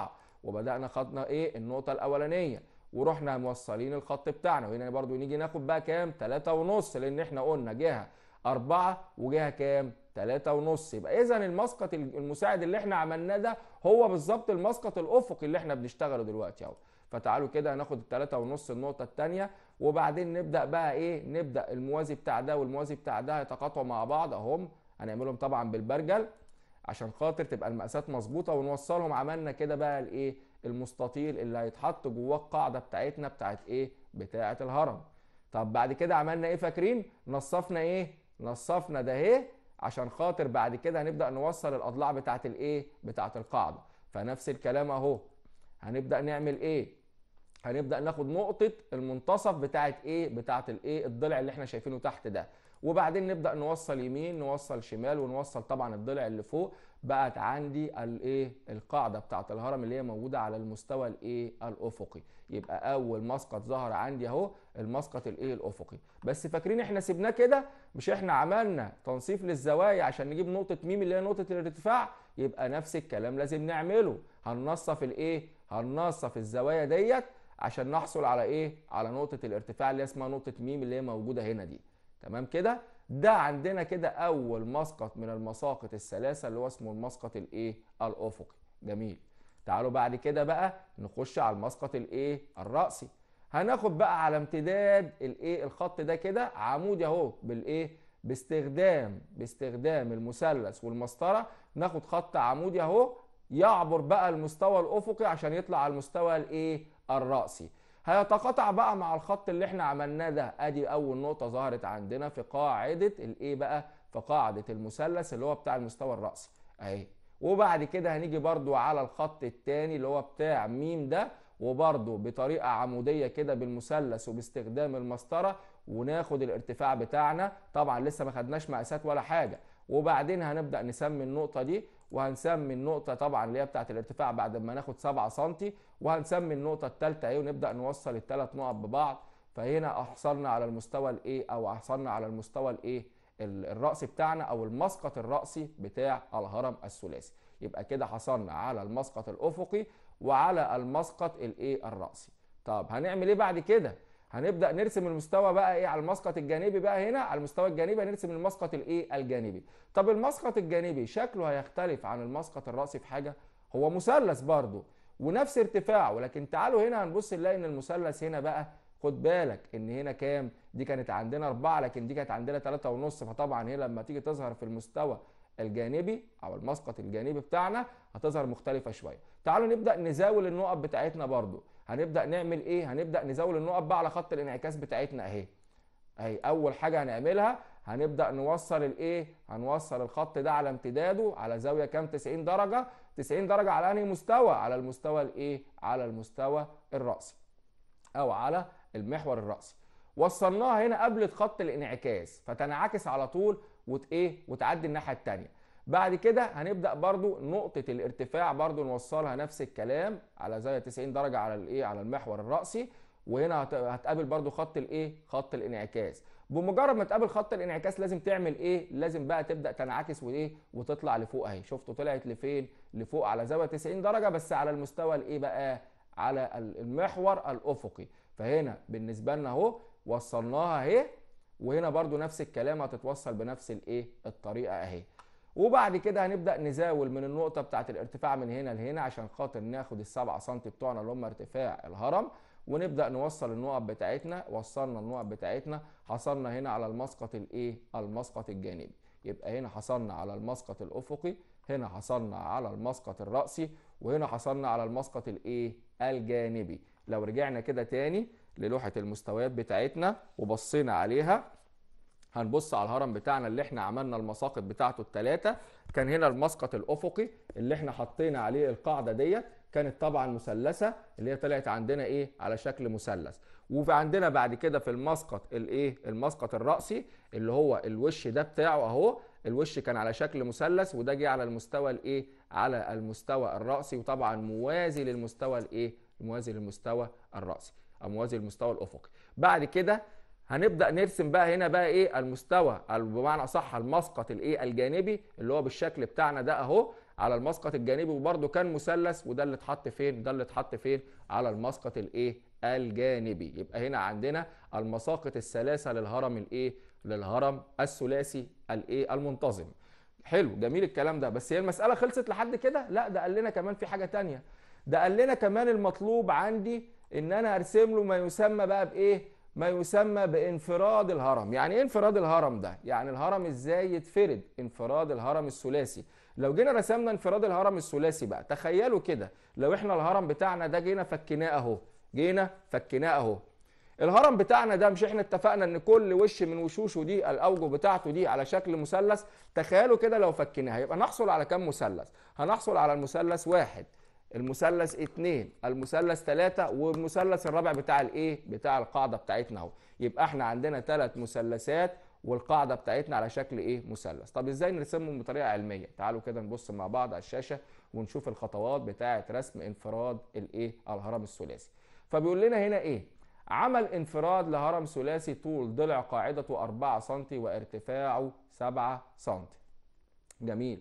وبدانا خدنا ايه النقطه الاولانيه ورحنا موصلين الخط بتاعنا وهنا برضو نيجي ناخد بقى كام 3 ونص لان احنا قلنا جهه 4 وجهه كام 3 ونص يبقى اذا المسقط المساعد اللي احنا عملناه ده هو بالظبط المسقط الافقي اللي احنا بنشتغله دلوقتي اهو فتعالوا كده هناخد التلاتة ونص النقطة التانية وبعدين نبدأ بقى ايه نبدأ الموازي بتاع ده والموازي بتاع ده هيتقاطعوا مع بعض اهم هنعملهم طبعا بالبرجل عشان خاطر تبقى المقاسات مظبوطة ونوصلهم عملنا كده بقى الايه المستطيل اللي هيتحط جواه القاعدة بتاعتنا بتاعت ايه بتاعة الهرم طب بعد كده عملنا ايه فاكرين نصفنا ايه نصفنا ده ايه عشان خاطر بعد كده هنبدأ نوصل الاضلاع بتاعت الايه بتاعه القاعدة فنفس الكلام اهو هنبدأ نعمل ايه هنبدا ناخد نقطه المنتصف بتاعه ايه بتاعه الايه الضلع اللي احنا شايفينه تحت ده وبعدين نبدا نوصل يمين نوصل شمال ونوصل طبعا الضلع اللي فوق بقت عندي الايه القاعده بتاعه الهرم اللي هي موجوده على المستوى الايه الافقي يبقى اول مسقط ظهر عندي اهو المسقط الايه الافقي بس فاكرين احنا سيبناه كده مش احنا عملنا تنصيف للزوايا عشان نجيب نقطه ميم اللي هي نقطه الارتفاع يبقى نفس الكلام لازم نعمله هننصف الايه هننصف الزوايا ديت عشان نحصل على ايه على نقطه الارتفاع اللي اسمها نقطه ميم اللي هي موجوده هنا دي تمام كده ده عندنا كده اول مسقط من المساقط الثلاثه اللي هو اسمه المسقط الايه الافقي جميل تعالوا بعد كده بقى نخش على المسقط الايه الراسي هناخد بقى على امتداد الايه الخط ده كده عمودي اهو بالايه باستخدام باستخدام المثلث والمسطره ناخد خط عمودي اهو يعبر بقى المستوى الافقي عشان يطلع على المستوى الايه الرأسي هيتقاطع بقى مع الخط اللي احنا عملناه ده ادي اول نقطه ظهرت عندنا في قاعده الايه بقى في قاعده المثلث اللي هو بتاع المستوى الراسي اهي وبعد كده هنيجي برضو على الخط الثاني اللي هو بتاع ميم ده وبرضو بطريقه عموديه كده بالمثلث وباستخدام المسطره وناخد الارتفاع بتاعنا طبعا لسه ما خدناش مقاسات ولا حاجه وبعدين هنبدا نسمي النقطه دي وهنسمي النقطة طبعا اللي هي بتاعة الارتفاع بعد ما ناخد 7 سم وهنسمي النقطة الثالثة ايه ونبدأ نوصل الثلاث نقط ببعض فهنا احصلنا على المستوى الايه او احصلنا على المستوى الايه الرأس بتاعنا او المسقط الرأسي بتاع الهرم الثلاثي يبقى كده حصلنا على المسقط الافقي وعلى المسقط الايه الرأسي طب هنعمل ايه بعد كده هنبدا نرسم المستوى بقى ايه على المسقط الجانبي بقى هنا على المستوى الجانبي هنرسم المسقط الايه الجانبي طب المسقط الجانبي شكله هيختلف عن المسقط الراسي في حاجه هو مثلث برضه ونفس ارتفاعه لكن تعالوا هنا هنبص نلاقي ان المثلث هنا بقى خد بالك ان هنا كام دي كانت عندنا أربعة لكن دي كانت عندنا ثلاثة ونص فطبعا هي لما تيجي تظهر في المستوى الجانبي او المسقط الجانبي بتاعنا هتظهر مختلفه شويه تعالوا نبدا نزاول النقط بتاعتنا برضو هنبدا نعمل ايه هنبدا نزول النقط بقى على خط الانعكاس بتاعتنا اهي اهي اول حاجه هنعملها هنبدا نوصل الايه هنوصل الخط ده على امتداده على زاويه كام 90 درجه 90 درجه على انهي مستوى على المستوى الايه على المستوى الراسي او على المحور الراسي وصلناها هنا قبل خط الانعكاس فتنعكس على طول وت ايه وتعدي الناحيه الثانيه بعد كده هنبدا برضو نقطه الارتفاع برضو نوصلها نفس الكلام على زاويه 90 درجه على الايه على المحور الراسي وهنا هتقابل برضو خط الايه خط الانعكاس بمجرد ما تقابل خط الانعكاس لازم تعمل ايه لازم بقى تبدا تنعكس وايه وتطلع لفوق اهي شفتوا طلعت لفين لفوق على زاويه 90 درجه بس على المستوى الايه بقى على المحور الافقي فهنا بالنسبه لنا اهو وصلناها اهي وهنا برضو نفس الكلام هتتوصل بنفس الايه الطريقه اهي وبعد كده هنبدا نزاول من النقطه بتاعه الارتفاع من هنا لهنا عشان خاطر ناخد ال7 سم بتوعنا اللي هم ارتفاع الهرم ونبدا نوصل النقط بتاعتنا وصلنا النقط بتاعتنا حصلنا هنا على المسقط الايه المسقط الجانبي يبقى هنا حصلنا على المسقط الافقي هنا حصلنا على المسقط الرأسي وهنا حصلنا على المسقط الايه الجانبي لو رجعنا كده تاني للوحة المستويات بتاعتنا وبصينا عليها هنبص على الهرم بتاعنا اللي احنا عملنا المساقط بتاعته الثلاثه كان هنا المسقط الافقي اللي احنا حطينا عليه القاعده ديت كانت طبعا مثلثه اللي هي طلعت عندنا ايه على شكل مثلث وعندنا بعد كده في المسقط الايه المسقط الراسي اللي هو الوش ده بتاعه اهو الوش كان على شكل مثلث وده جه على المستوى الايه على المستوى الراسي وطبعا موازي للمستوى الايه موازي للمستوى الراسي او موازي للمستوى الافقي بعد كده هنبدا نرسم بقى هنا بقى ايه المستوى بمعنى اصح المسقط الايه الجانبي اللي هو بالشكل بتاعنا ده اهو على المسقط الجانبي وبرده كان مثلث وده اللي اتحط فين ده اللي اتحط فين على المسقط الايه الجانبي يبقى هنا عندنا المساقط الثلاثه للهرم الايه للهرم الثلاثي الايه المنتظم حلو جميل الكلام ده بس هي المساله خلصت لحد كده لا ده قال لنا كمان في حاجه تانية ده قال لنا كمان المطلوب عندي ان انا ارسم له ما يسمى بقى بايه ما يسمى بانفراد الهرم يعني ايه انفراد الهرم ده يعني الهرم ازاي يتفرد انفراد الهرم الثلاثي لو جينا رسمنا انفراد الهرم الثلاثي بقى تخيلوا كده لو احنا الهرم بتاعنا ده جينا فكناه اهو جينا فكناه اهو الهرم بتاعنا ده مش احنا اتفقنا ان كل وش من وشوشه دي الاوجه بتاعته دي على شكل مثلث تخيلوا كده لو فكناها يبقى نحصل على كام مثلث هنحصل على المثلث واحد المثلث اثنين المثلث ثلاثة والمثلث الرابع بتاع الايه بتاع القاعدة بتاعتنا اهو يبقى احنا عندنا ثلاث مثلثات والقاعدة بتاعتنا على شكل ايه مثلث طب ازاي نرسمهم بطريقة علمية تعالوا كده نبص مع بعض على الشاشة ونشوف الخطوات بتاعة رسم انفراد الايه الهرم الثلاثي فبيقول لنا هنا ايه عمل انفراد لهرم ثلاثي طول ضلع قاعدته 4 سم وارتفاعه 7 سم جميل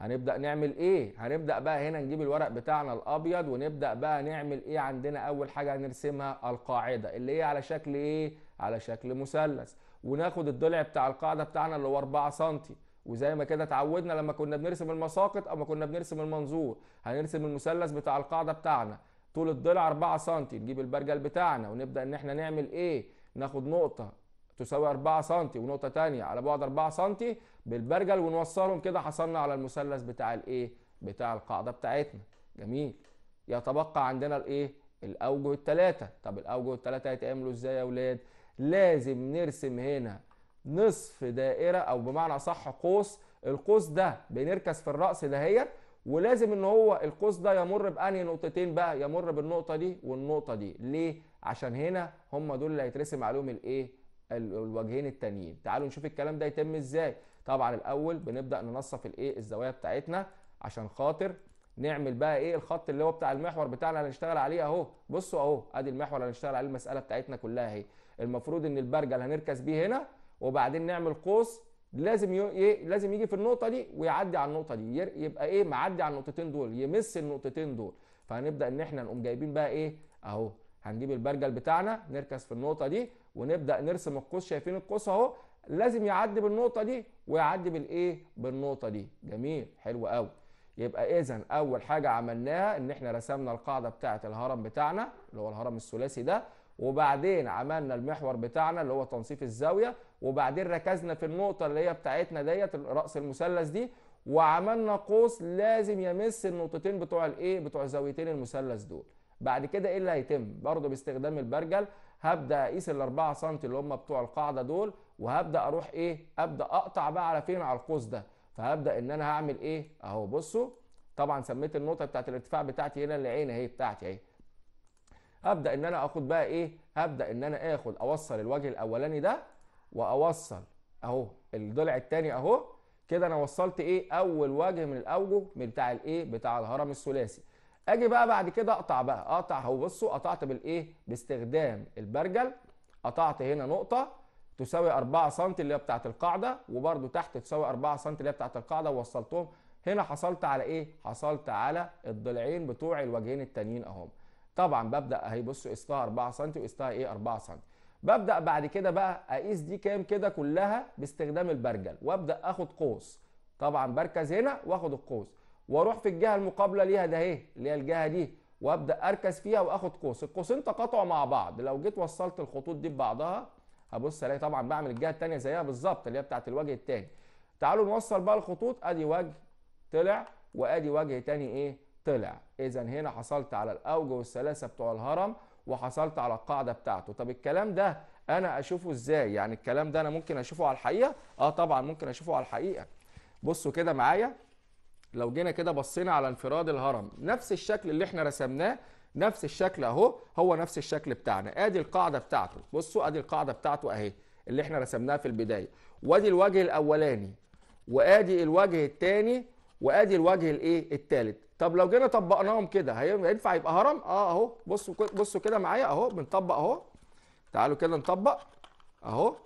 هنبدا نعمل ايه هنبدا بقى هنا نجيب الورق بتاعنا الابيض ونبدا بقى نعمل ايه عندنا اول حاجه هنرسمها القاعده اللي هي على شكل ايه على شكل مثلث وناخد الضلع بتاع القاعده بتاعنا اللي هو 4 سم وزي ما كده اتعودنا لما كنا بنرسم المساقط او ما كنا بنرسم المنظور هنرسم المثلث بتاع القاعده بتاعنا طول الضلع 4 سم نجيب البرجل بتاعنا ونبدا ان احنا نعمل ايه ناخد نقطه تساوي 4 سم ونقطه ثانيه على بعد 4 سم بالبرجل ونوصلهم كده حصلنا على المثلث بتاع الايه بتاع القاعده بتاعتنا جميل يتبقى عندنا الايه الاوجه الثلاثه طب الاوجه الثلاثه هيتعملوا ازاي يا اولاد لازم نرسم هنا نصف دائره او بمعنى صح قوس القوس ده بنركز في الراس دهيت ولازم ان هو القوس ده يمر بانهي نقطتين بقى يمر بالنقطه دي والنقطه دي ليه عشان هنا هم دول اللي هيترسم عليهم الايه الوجهين التانيين تعالوا نشوف الكلام ده يتم ازاي طبعا الاول بنبدا ننصف الايه الزوايا بتاعتنا عشان خاطر نعمل بقى ايه الخط اللي هو بتاع المحور بتاعنا اللي هنشتغل عليه اهو بصوا اهو ادي المحور اللي هنشتغل عليه المساله بتاعتنا كلها اهي المفروض ان البرجل هنركز بيه هنا وبعدين نعمل قوس لازم ي... إيه؟ لازم يجي في النقطه دي ويعدي على النقطه دي يبقى ايه معدي على النقطتين دول يمس النقطتين دول فهنبدا ان احنا نقوم جايبين بقى ايه اهو هنجيب البرجل بتاعنا نركز في النقطه دي ونبدا نرسم القوس شايفين القوس اهو لازم يعدي بالنقطه دي ويعدي بالايه بالنقطه دي جميل حلو قوي يبقى اذا اول حاجه عملناها ان احنا رسمنا القاعده بتاعه الهرم بتاعنا اللي هو الهرم الثلاثي ده وبعدين عملنا المحور بتاعنا اللي هو تنصيف الزاويه وبعدين ركزنا في النقطه اللي هي بتاعتنا ديت راس المثلث دي وعملنا قوس لازم يمس النقطتين بتوع الايه بتوع زاويتين المثلث دول بعد كده ايه اللي هيتم برضه باستخدام البرجل هبدا اقيس ال 4 سم اللي هم بتوع القاعده دول وهبدا اروح ايه ابدا اقطع بقى على فين على القوس ده فهبدا ان انا هعمل ايه اهو بصوا طبعا سميت النقطه بتاعت الارتفاع بتاعتي هنا اللي عيني اهي بتاعتي اهي هبدا ان انا اخد بقى ايه هبدا ان انا اخد اوصل الوجه الاولاني ده واوصل اهو الضلع الثاني اهو كده انا وصلت ايه اول وجه من الاوجه بتاع الايه بتاع الهرم الثلاثي اجي بقى بعد كده اقطع بقى اقطع اهو بصوا قطعت بالايه باستخدام البرجل قطعت هنا نقطه تساوي 4 سم اللي هي بتاعه القاعده وبرده تحت تساوي 4 سم اللي هي بتاعه القاعده ووصلتهم هنا حصلت على ايه حصلت على الضلعين بتوع الوجهين التانيين اهم طبعا ببدا اهي بصوا قسطها 4 سم وقسطها ايه 4 سم ببدا بعد كده بقى اقيس دي كام كده كلها باستخدام البرجل وابدا اخد قوس طبعا بركز هنا واخد القوس واروح في الجهه المقابله ليها ده اهي اللي هي الجهه دي وابدا اركز فيها واخد قوس القوسين تقاطعوا مع بعض لو جيت وصلت الخطوط دي ببعضها هبص الاقي طبعا بعمل الجهه الثانيه زيها بالظبط اللي هي بتاعه الوجه الثاني تعالوا نوصل بقى الخطوط ادي وجه طلع وادي وجه ثاني ايه طلع اذا هنا حصلت على الاوجه والثلاثه بتوع الهرم وحصلت على القاعده بتاعته طب الكلام ده انا اشوفه ازاي يعني الكلام ده انا ممكن اشوفه على الحقيقه اه طبعا ممكن اشوفه على الحقيقه بصوا كده معايا لو جينا كده بصينا على انفراد الهرم نفس الشكل اللي احنا رسمناه نفس الشكل اهو هو نفس الشكل بتاعنا ادي القاعده بتاعته بصوا ادي القاعده بتاعته اهي اللي احنا رسمناها في البدايه وادي الوجه الاولاني وادي الوجه الثاني وادي الوجه الايه الثالث طب لو جينا طبقناهم كده هينفع يبقى هرم اه اهو بصوا بصوا كده معايا اهو بنطبق اهو تعالوا كده نطبق اهو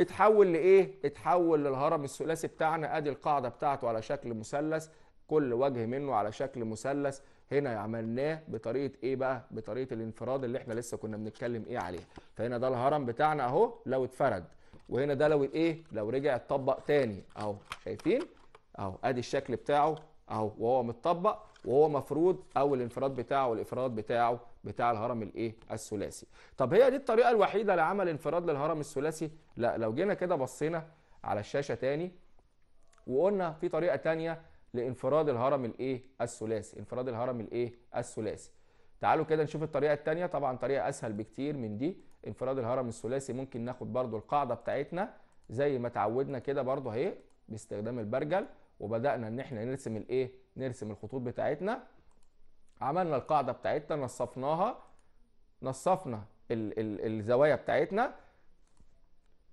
اتحول لايه اتحول للهرم الثلاثي بتاعنا ادي القاعده بتاعته على شكل مثلث كل وجه منه على شكل مثلث هنا عملناه بطريقه ايه بقى بطريقه الانفراد اللي احنا لسه كنا بنتكلم ايه عليها فهنا ده الهرم بتاعنا اهو لو اتفرد وهنا ده لو ايه لو رجع اتطبق تاني اهو شايفين اهو ادي الشكل بتاعه اهو وهو متطبق وهو مفروض او الانفراد بتاعه والافراد بتاعه بتاع الهرم الايه الثلاثي طب هي دي الطريقه الوحيده لعمل انفراد للهرم الثلاثي لا لو جينا كده بصينا على الشاشه تاني وقلنا في طريقه تانية لانفراد الهرم الايه الثلاثي انفراد الهرم الايه الثلاثي تعالوا كده نشوف الطريقه التانية طبعا طريقه اسهل بكتير من دي انفراد الهرم الثلاثي ممكن ناخد برضو القاعده بتاعتنا زي ما اتعودنا كده برضو اهي باستخدام البرجل وبدانا ان احنا نرسم الايه نرسم الخطوط بتاعتنا عملنا القاعده بتاعتنا نصفناها نصفنا ال ال الزوايا بتاعتنا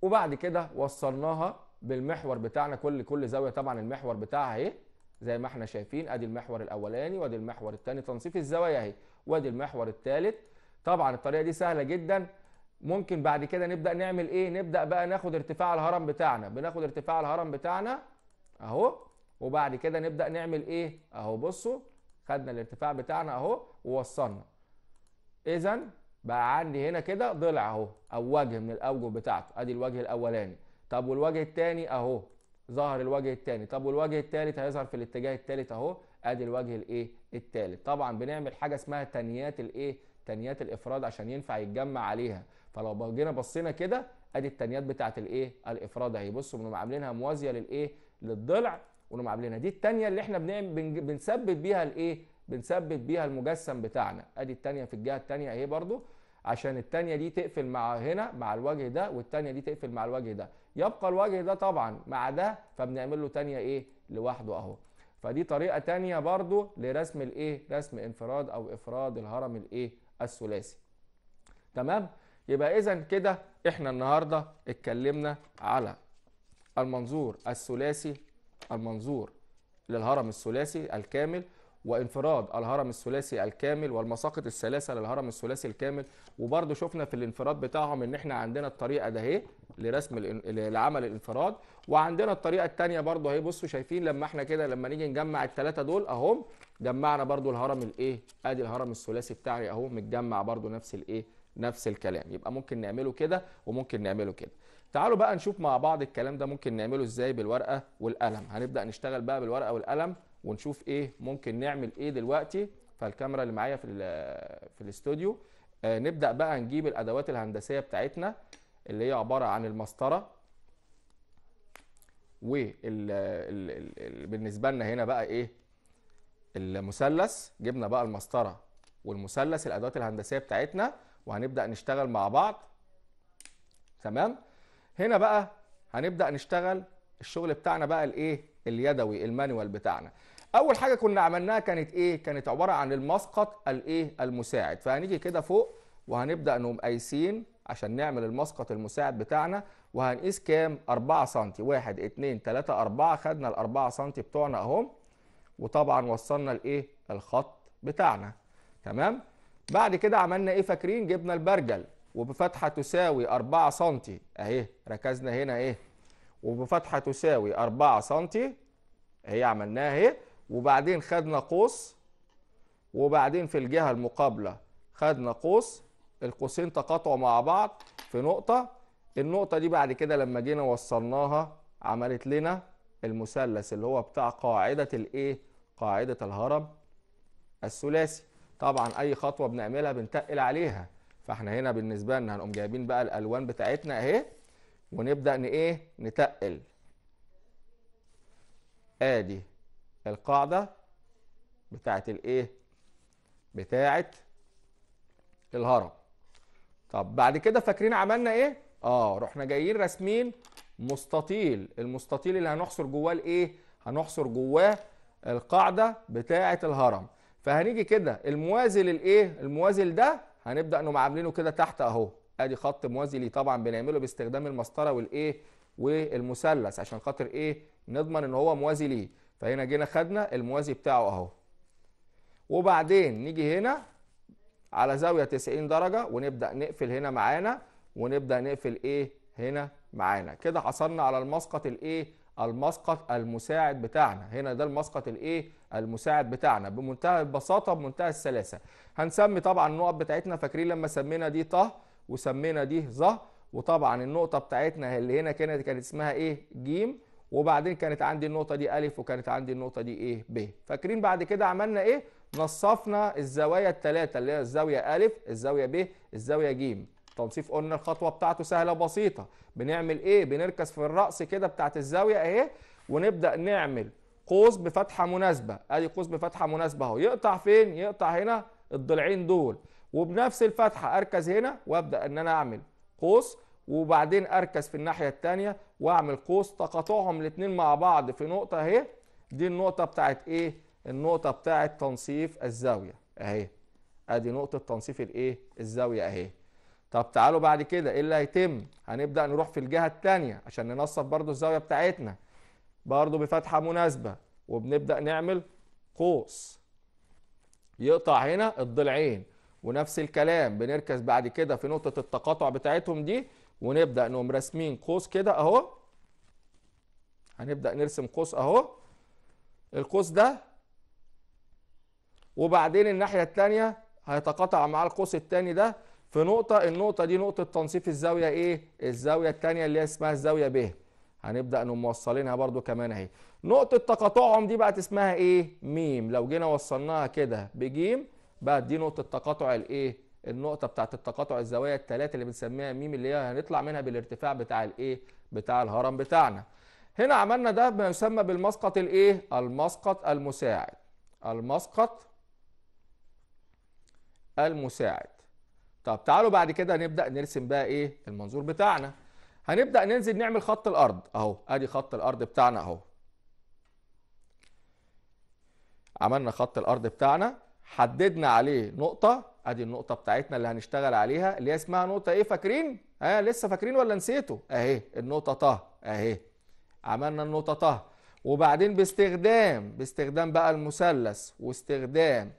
وبعد كده وصلناها بالمحور بتاعنا كل كل زاويه طبعا المحور بتاعها اهي زي ما احنا شايفين ادي المحور الاولاني وادي المحور الثاني تنصيف الزوايا اهي وادي المحور الثالث طبعا الطريقه دي سهله جدا ممكن بعد كده نبدا نعمل ايه نبدا بقى ناخد ارتفاع الهرم بتاعنا بناخد ارتفاع الهرم بتاعنا اهو وبعد كده نبدا نعمل ايه اهو بصوا خدنا الارتفاع بتاعنا اهو ووصلنا اذا بقى عندي هنا كده ضلع اهو او وجه من الاوجه بتاعته ادي الوجه الاولاني طب والوجه الثاني اهو ظهر الوجه الثاني طب والوجه الثالث هيظهر في الاتجاه الثالث اهو ادي الوجه الايه الثالث طبعا بنعمل حاجه اسمها تنيات الايه تنيات الافراد عشان ينفع يتجمع عليها فلو جينا بصينا كده ادي التنيات بتاعت الايه الافراد اهي بصوا بنقوم عاملينها موازيه للايه للضلع ونقوم عاملينها دي الثانيه اللي احنا بنعمل بنثبت بيها الايه بنثبت بيها المجسم بتاعنا ادي الثانيه في الجهه الثانيه اهي برضو عشان الثانيه دي تقفل مع هنا مع الوجه ده والثانيه دي تقفل مع الوجه ده يبقى الوجه ده طبعا مع ده فبنعمل له ثانيه ايه لوحده اهو فدي طريقه ثانيه برضو لرسم الايه رسم انفراد او افراد الهرم الايه الثلاثي تمام يبقى اذا كده احنا النهارده اتكلمنا على المنظور الثلاثي المنظور للهرم الثلاثي الكامل وانفراد الهرم الثلاثي الكامل والمساقط الثلاثه للهرم الثلاثي الكامل وبرده شفنا في الانفراد بتاعهم ان احنا عندنا الطريقه ده اهي لرسم لعمل الانفراد وعندنا الطريقه الثانيه برده اهي بصوا شايفين لما احنا كده لما نيجي نجمع الثلاثه دول اهم جمعنا برده الهرم الايه ادي الهرم الثلاثي بتاعي اهو متجمع برده نفس الايه نفس الكلام يبقى ممكن نعمله كده وممكن نعمله كده تعالوا بقى نشوف مع بعض الكلام ده ممكن نعمله ازاي بالورقه والقلم هنبدا نشتغل بقى بالورقه والقلم ونشوف ايه ممكن نعمل ايه دلوقتي فالكاميرا اللي معايا في آه، في الاستوديو آه نبدا بقى نجيب الادوات الهندسيه بتاعتنا اللي هي عباره عن المسطره و بالنسبه لنا هنا بقى ايه المثلث جبنا بقى المسطره والمثلث الادوات الهندسيه بتاعتنا وهنبدا نشتغل مع بعض تمام هنا بقى هنبدا نشتغل الشغل بتاعنا بقى الايه اليدوي المانوال بتاعنا اول حاجه كنا عملناها كانت ايه كانت عباره عن المسقط الايه المساعد فهنيجي كده فوق وهنبدا نقوم قايسين عشان نعمل المسقط المساعد بتاعنا وهنقيس كام 4 سم 1 2 3 4 خدنا ال 4 سم بتوعنا اهم وطبعا وصلنا الايه الخط بتاعنا تمام بعد كده عملنا ايه فاكرين جبنا البرجل وبفتحه تساوي 4 سم اهي ركزنا هنا ايه وبفتحه تساوي 4 سم اهي عملناها اهي وبعدين خدنا قوس وبعدين في الجهه المقابله خدنا قوس القوسين تقاطعوا مع بعض في نقطه النقطه دي بعد كده لما جينا وصلناها عملت لنا المثلث اللي هو بتاع قاعده الايه قاعده الهرم الثلاثي طبعا اي خطوه بنعملها بنتقل عليها فاحنا هنا بالنسبه لنا هنقوم جايبين بقى الالوان بتاعتنا اهي ونبدا ايه نتقل ادي القاعده بتاعه الايه بتاعه الهرم طب بعد كده فاكرين عملنا ايه اه رحنا جايين راسمين مستطيل المستطيل اللي هنحصر جواه الايه هنحصر جواه القاعده بتاعه الهرم فهنيجي كده الموازي للايه الموازي ده هنبدا انهم عاملينه كده تحت اهو ادي خط موازي ليه طبعا بنعمله باستخدام المسطره والايه والمثلث عشان خاطر ايه نضمن ان هو موازي ليه فهنا جينا خدنا الموازي بتاعه اهو وبعدين نيجي هنا على زاويه 90 درجه ونبدا نقفل هنا معانا ونبدا نقفل ايه هنا معانا كده حصلنا على المسقط الايه المسقط المساعد بتاعنا هنا ده المسقط الايه المساعد بتاعنا بمنتهى البساطه بمنتهى السلاسه هنسمي طبعا النقط بتاعتنا فاكرين لما سمينا دي ط وسمينا دي ظ وطبعا النقطه بتاعتنا اللي هنا كانت كانت اسمها ايه ج وبعدين كانت عندي النقطه دي الف وكانت عندي النقطه دي ايه ب فاكرين بعد كده عملنا ايه نصفنا الزوايا الثلاثه اللي هي الزاويه الف الزاويه ب الزاويه ج تنصيف قلنا الخطوه بتاعته سهله وبسيطه بنعمل ايه بنركز في الراس كده بتاعت الزاويه اهي ونبدا نعمل قوس بفتحه مناسبه ادي قوس بفتحه مناسبه اهو يقطع فين يقطع هنا الضلعين دول وبنفس الفتحه اركز هنا وابدا ان انا اعمل قوس وبعدين اركز في الناحيه الثانيه واعمل قوس تقاطعهم الاثنين مع بعض في نقطه اهي دي النقطه بتاعت ايه النقطه بتاعت تنصيف الزاويه اهي ادي نقطه تنصيف الايه الزاويه اهي طب تعالوا بعد كده ايه اللي هيتم هنبدا نروح في الجهه الثانيه عشان ننصف برضو الزاويه بتاعتنا برضو بفتحه مناسبه وبنبدا نعمل قوس يقطع هنا الضلعين ونفس الكلام بنركز بعد كده في نقطه التقاطع بتاعتهم دي ونبدا نقوم راسمين قوس كده اهو هنبدا نرسم قوس اهو القوس ده وبعدين الناحيه الثانيه هيتقاطع مع القوس الثاني ده في نقطة النقطة دي نقطة تنصيف الزاوية ايه؟ الزاوية الثانية اللي هي اسمها الزاوية ب هنبدأ نقوم موصلينها برضو كمان اهي نقطة تقاطعهم دي بقت اسمها ايه؟ ميم لو جينا وصلناها كده بجيم بقت دي نقطة تقاطع الايه؟ النقطة بتاعت التقاطع الزوايا الثلاثة اللي بنسميها ميم اللي هي هنطلع منها بالارتفاع بتاع الايه؟ بتاع الهرم بتاعنا. هنا عملنا ده ما يسمى بالمسقط الايه؟ المسقط المساعد. المسقط المساعد. طب تعالوا بعد كده نبدا نرسم بقى ايه المنظور بتاعنا هنبدا ننزل نعمل خط الارض اهو ادي خط الارض بتاعنا اهو عملنا خط الارض بتاعنا حددنا عليه نقطه ادي النقطه بتاعتنا اللي هنشتغل عليها اللي هي اسمها نقطه ايه فاكرين ها آه لسه فاكرين ولا نسيته اهي النقطه ط اهي عملنا النقطه ط وبعدين باستخدام باستخدام بقى المثلث واستخدام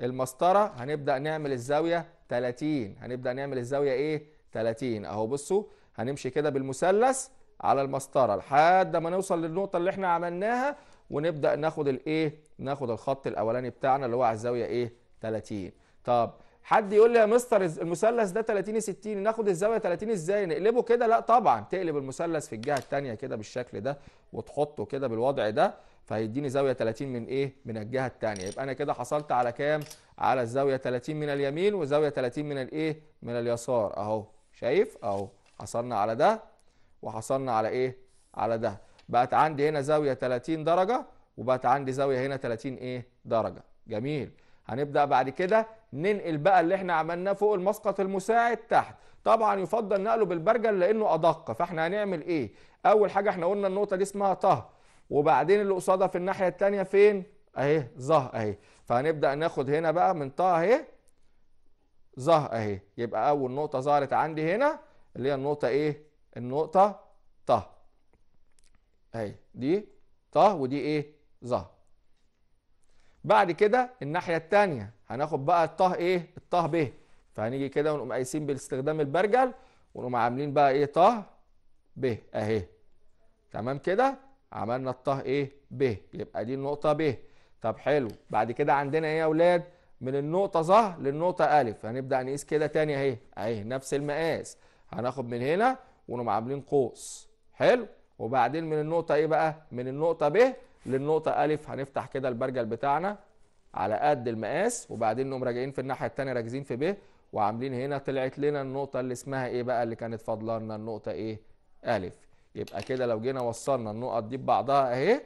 المسطره هنبدا نعمل الزاويه 30 هنبدا نعمل الزاويه ايه 30 اهو بصوا هنمشي كده بالمثلث على المسطره لحد ما نوصل للنقطه اللي احنا عملناها ونبدا ناخد الايه ناخد الخط الاولاني بتاعنا اللي هو على الزاويه ايه 30 طب حد يقول لي يا مستر المثلث ده 30 60 ناخد الزاويه 30 ازاي نقلبه كده لا طبعا تقلب المثلث في الجهه الثانيه كده بالشكل ده وتحطه كده بالوضع ده فهيديني زاويه 30 من ايه من الجهه الثانيه يبقى انا كده حصلت على كام على الزاويه 30 من اليمين وزاويه 30 من الايه من اليسار اهو شايف اهو حصلنا على ده وحصلنا على ايه على ده بقت عندي هنا زاويه 30 درجه وبقت عندي زاويه هنا 30 ايه درجه جميل هنبدا بعد كده ننقل بقى اللي احنا عملناه فوق المسقط المساعد تحت طبعا يفضل نقله بالبرجل لانه ادق فاحنا هنعمل ايه اول حاجه احنا قلنا النقطه دي اسمها طه وبعدين اللي قصادها في الناحيه الثانيه فين اهي ظه اهي فهنبدا ناخد هنا بقى من طه اهي ظه اهي يبقى اول نقطه ظهرت عندي هنا اللي هي النقطه ايه النقطه طه اهي دي طه ودي ايه ظه بعد كده الناحيه الثانيه هناخد بقى الطه ايه الطه ب فهنيجي كده ونقوم قايسين باستخدام البرجل ونقوم عاملين بقى ايه طه ب اهي تمام كده عملنا الطه ايه ب يبقى دي النقطه ب طب حلو بعد كده عندنا ايه يا اولاد من النقطه ظ للنقطه الف هنبدا نقيس كده تاني اهي اهي نفس المقاس هناخد من هنا ونقوم عاملين قوس حلو وبعدين من النقطه ايه بقى من النقطه ب للنقطه الف هنفتح كده البرجل بتاعنا على قد المقاس وبعدين نقوم راجعين في الناحيه الثانيه راكزين في ب وعاملين هنا طلعت لنا النقطه اللي اسمها ايه بقى اللي كانت فاضله لنا النقطه ايه الف يبقى كده لو جينا وصلنا النقط دي ببعضها اهي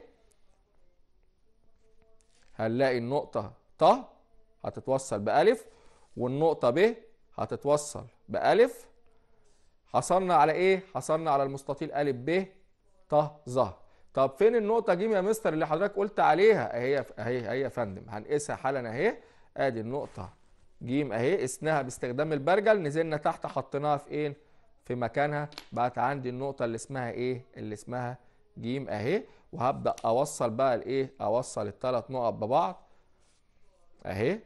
هنلاقي النقطة ط هتتوصل بألف والنقطة ب هتتوصل بألف حصلنا على ايه؟ حصلنا على المستطيل أ ب ط ظ طب فين النقطة ج يا مستر اللي حضرتك قلت عليها؟ اهي اهي اهي يا فندم هنقيسها حالا اهي ادي النقطة ج اهي قسناها باستخدام البرجل نزلنا تحت حطيناها في ايه؟ في مكانها بقت عندي النقطه اللي اسمها ايه اللي اسمها ج اهي وهبدا اوصل بقى الايه اوصل الثلاث نقط ببعض اهي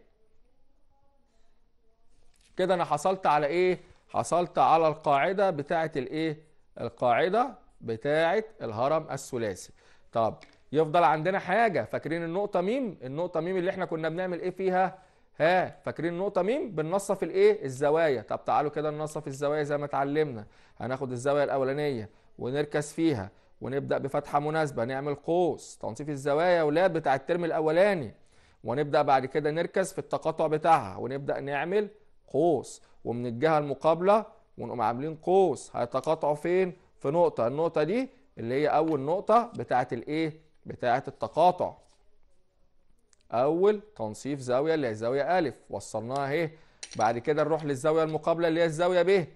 كده انا حصلت على ايه حصلت على القاعده بتاعه الايه القاعده بتاعه الهرم الثلاثي طب يفضل عندنا حاجه فاكرين النقطه ميم النقطه ميم اللي احنا كنا بنعمل ايه فيها ها فاكرين النقطه مين بننصف الايه الزوايا طب تعالوا كده ننصف الزوايا زي ما اتعلمنا هناخد الزاويه الاولانيه ونركز فيها ونبدا بفتحه مناسبه نعمل قوس تنصيف الزوايا يا ولاد بتاع الترم الاولاني ونبدا بعد كده نركز في التقاطع بتاعها ونبدا نعمل قوس ومن الجهه المقابله ونقوم عاملين قوس هيتقاطعوا فين في نقطه النقطه دي اللي هي اول نقطه بتاعه الايه بتاعه التقاطع اول تنصيف زاويه اللي هي زاويه ا وصلناها اهي بعد كده نروح للزاويه المقابله اللي هي الزاويه ب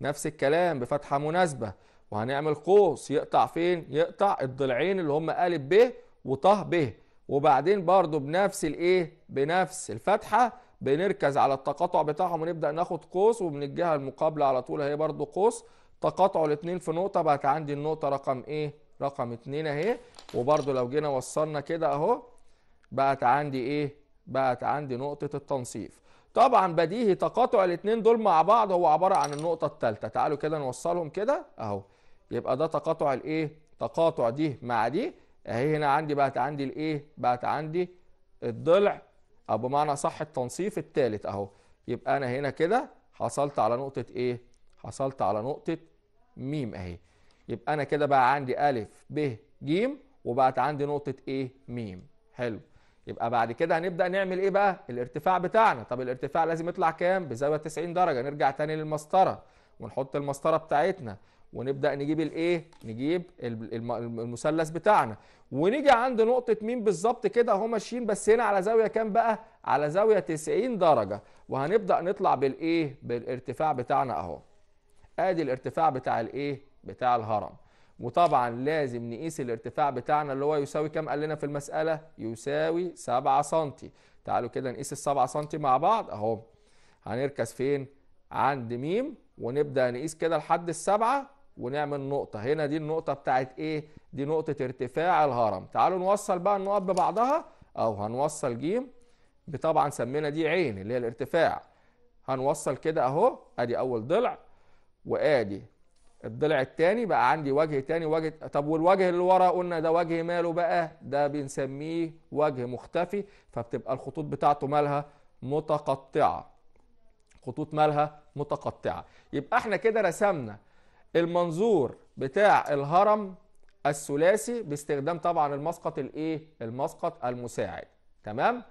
نفس الكلام بفتحه مناسبه وهنعمل قوس يقطع فين يقطع الضلعين اللي هم ا ب ط ب وبعدين برضو بنفس الايه بنفس الفتحه بنركز على التقاطع بتاعهم ونبدا ناخد قوس ومن الجهه المقابله على طول اهي برضو قوس تقاطعوا الاثنين في نقطه بقت عندي النقطه رقم ايه رقم 2 اهي وبرضو لو جينا وصلنا كده اهو بقت عندي ايه بقت عندي نقطه التنصيف طبعا بديهي تقاطع الاثنين دول مع بعض هو عباره عن النقطه الثالثه تعالوا كده نوصلهم كده اهو يبقى ده تقاطع الايه تقاطع دي مع دي اهي هنا عندي بقت عندي الايه بقت عندي الضلع او بمعنى صح التنصيف الثالث اهو يبقى انا هنا كده حصلت على نقطه ايه حصلت على نقطه ميم اهي يبقى انا كده بقى عندي ا ب ج وبقت عندي نقطه ايه ميم حلو يبقى بعد كده هنبدا نعمل ايه بقى الارتفاع بتاعنا طب الارتفاع لازم يطلع كام بزاويه 90 درجه نرجع تاني للمسطره ونحط المسطره بتاعتنا ونبدا نجيب الايه نجيب المثلث بتاعنا ونيجي عند نقطه مين بالظبط كده اهو ماشيين بس هنا على زاويه كام بقى على زاويه 90 درجه وهنبدا نطلع بالايه بالارتفاع بتاعنا اهو ادي الارتفاع بتاع الايه بتاع الهرم وطبعا لازم نقيس الارتفاع بتاعنا اللي هو يساوي كام قال لنا في المسألة يساوي 7 سم تعالوا كده نقيس ال 7 سم مع بعض اهو هنركز فين عند م ونبدأ نقيس كده لحد السبعة ونعمل نقطة هنا دي النقطة بتاعت ايه دي نقطة ارتفاع الهرم تعالوا نوصل بقى النقط ببعضها او هنوصل ج طبعا سمينا دي عين اللي هي الارتفاع هنوصل كده اهو ادي اول ضلع وادي الضلع الثاني بقى عندي وجه تاني وجه طب والوجه اللي ورا قلنا ده وجه ماله بقى ده بنسميه وجه مختفي فبتبقى الخطوط بتاعته مالها متقطعه خطوط مالها متقطعه يبقى احنا كده رسمنا المنظور بتاع الهرم الثلاثي باستخدام طبعا المسقط الايه المسقط المساعد تمام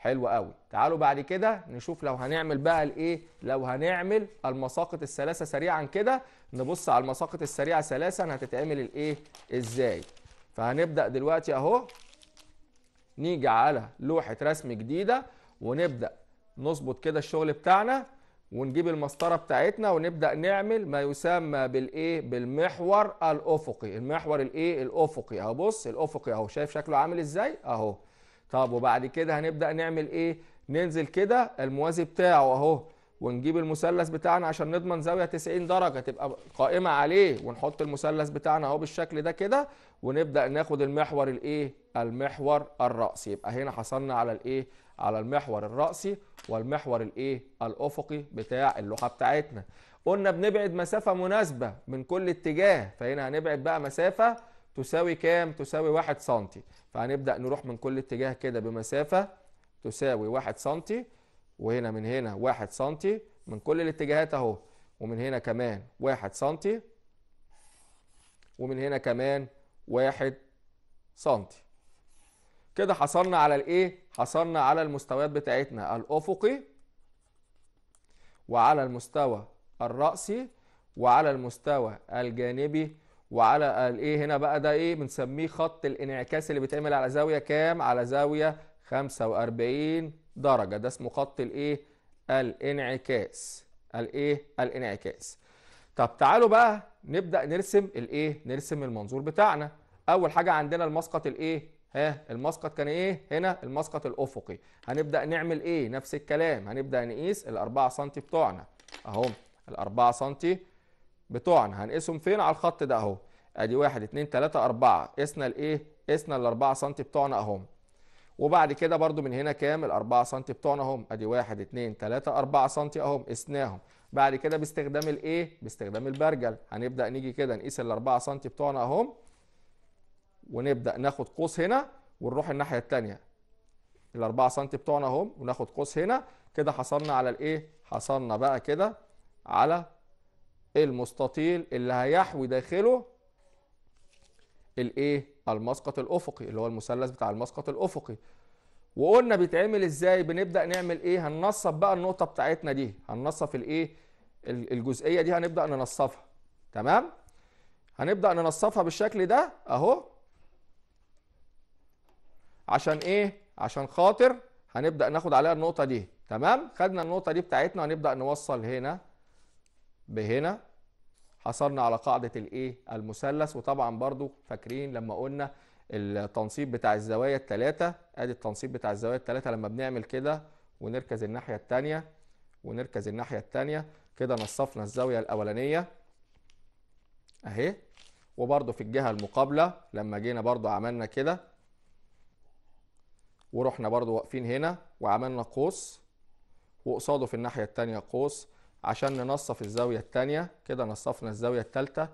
حلو قوي تعالوا بعد كده نشوف لو هنعمل بقى الايه لو هنعمل المساقط الثلاثه سريعا كده نبص على المساقط السريعه ثلاثه هتتعمل الايه ازاي فهنبدا دلوقتي اهو نيجي على لوحه رسم جديده ونبدا نظبط كده الشغل بتاعنا ونجيب المسطره بتاعتنا ونبدا نعمل ما يسمى بالايه بالمحور الافقي المحور الايه الافقي اهو بص الافقي اهو شايف شكله عامل ازاي اهو طب وبعد كده هنبدأ نعمل ايه ننزل كده الموازي بتاعه اهو ونجيب المثلث بتاعنا عشان نضمن زاوية 90 درجة تبقى قائمة عليه ونحط المثلث بتاعنا اهو بالشكل ده كده ونبدأ ناخد المحور الايه المحور الرأسي يبقى هنا حصلنا على الايه على المحور الرأسي والمحور الايه الأفقي بتاع اللوحة بتاعتنا قلنا بنبعد مسافة مناسبة من كل اتجاه فهنا هنبعد بقى مسافة تساوي كام تساوي 1 سنتي فهنبدأ نروح من كل اتجاه كده بمسافة تساوي واحد سنتي وهنا من هنا واحد سنتي من كل الاتجاهات اهو ومن هنا كمان واحد سنتي ومن هنا كمان واحد سنتي كده حصلنا على الايه حصلنا على المستويات بتاعتنا الافقي وعلى المستوى الرأسي وعلى المستوى الجانبي وعلى الايه هنا بقى ده ايه بنسميه خط الانعكاس اللي بيتعمل على زاويه كام على زاويه 45 درجه ده اسمه خط الايه الانعكاس الايه الانعكاس طب تعالوا بقى نبدا نرسم الايه نرسم المنظور بتاعنا اول حاجه عندنا المسقط الايه ها المسقط كان ايه هنا المسقط الافقي هنبدا نعمل ايه نفس الكلام هنبدا نقيس ال4 سم بتوعنا اهو ال4 سم بتوعنا هنقيسهم فين على الخط ده اهو ادي 1 2 3 4 قسنا الايه قسنا ال 4 إيه؟ سم بتوعنا اهم وبعد كده برضو من هنا كام ال 4 سم بتوعنا اهم ادي 1 2 3 4 سم اهم قسناهم بعد كده باستخدام الايه باستخدام البرجل هنبدا نيجي كده نقيس ال 4 سم بتوعنا اهم ونبدا ناخد قوس هنا ونروح الناحيه الثانيه ال 4 سم بتوعنا اهم وناخد قوس هنا كده حصلنا على الايه حصلنا بقى كده على المستطيل اللي هيحوي داخله الايه المسقط الافقي اللي هو المثلث بتاع المسقط الافقي وقلنا بيتعمل ازاي بنبدا نعمل ايه هننصب بقى النقطه بتاعتنا دي هننصف الايه الجزئيه دي هنبدا ننصفها تمام هنبدا ننصفها بالشكل ده اهو عشان ايه عشان خاطر هنبدا ناخد عليها النقطه دي تمام خدنا النقطه دي بتاعتنا هنبدا نوصل هنا بهنا حصلنا على قاعدة الايه المثلث وطبعا برضو فاكرين لما قلنا التنصيب بتاع الزوايا التلاتة ادي التنصيب بتاع الزوايا التلاتة لما بنعمل كده ونركز الناحية التانية ونركز الناحية التانية كده نصفنا الزاوية الأولانية اهي وبرضو في الجهة المقابلة لما جينا برضو عملنا كده ورحنا برضو واقفين هنا وعملنا قوس وقصاده في الناحية التانية قوس عشان ننصف الزاوية التانية كده نصفنا الزاوية التالتة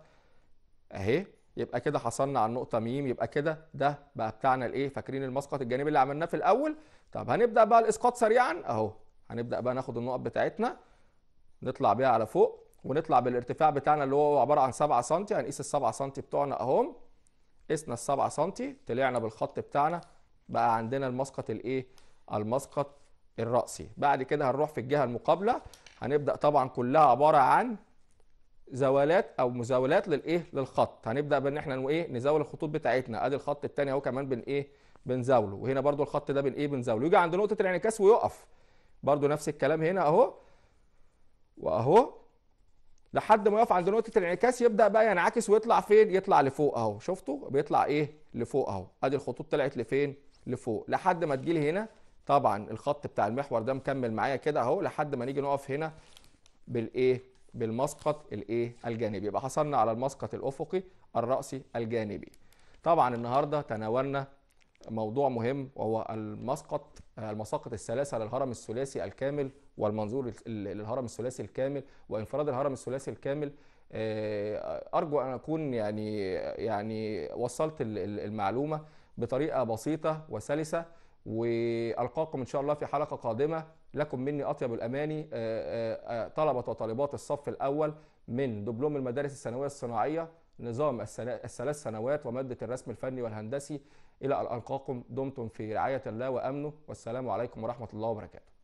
اهي يبقى كده حصلنا على النقطة ميم يبقى كده ده بقى بتاعنا الايه فاكرين المسقط الجانبي اللي عملناه في الأول طب هنبدأ بقى الإسقاط سريعا أهو هنبدأ بقى ناخد النقط بتاعتنا نطلع بيها على فوق ونطلع بالارتفاع بتاعنا اللي هو عبارة عن 7 سم هنقيس ال 7 سم بتوعنا أهم قسنا ال 7 سم طلعنا بالخط بتاعنا بقى عندنا المسقط الايه المسقط الرأسي بعد كده هنروح في الجهة المقابلة هنبدا طبعا كلها عباره عن زوالات او مزاولات للايه للخط هنبدا بان احنا ايه نزاول الخطوط بتاعتنا ادي الخط الثاني اهو كمان بن ايه بنزاوله وهنا برده الخط ده بن ايه بنزاوله يجي عند نقطه الانعكاس ويقف برده نفس الكلام هنا اهو واهو لحد ما يقف عند نقطه الانعكاس يبدا بقى ينعكس ويطلع فين يطلع لفوق اهو شفتوا بيطلع ايه لفوق اهو ادي الخطوط طلعت لفين لفوق لحد ما تجيلي هنا طبعا الخط بتاع المحور ده مكمل معايا كده اهو لحد ما نيجي نقف هنا بالايه بالمسقط الايه الجانبي يبقى حصلنا على المسقط الافقي الراسي الجانبي طبعا النهارده تناولنا موضوع مهم وهو المسقط المساقط الثلاثه للهرم الثلاثي الكامل والمنظور للهرم الثلاثي الكامل وانفراد الهرم الثلاثي الكامل آه، ارجو ان اكون يعني يعني وصلت المعلومه بطريقه بسيطه وسلسه والقاكم ان شاء الله في حلقه قادمه لكم مني اطيب الاماني آه، آه، آه، طلبه وطالبات الصف الاول من دبلوم المدارس الثانويه الصناعيه نظام الثلاث سنوات وماده الرسم الفني والهندسي الى ان القاكم دمتم في رعايه الله وامنه والسلام عليكم ورحمه الله وبركاته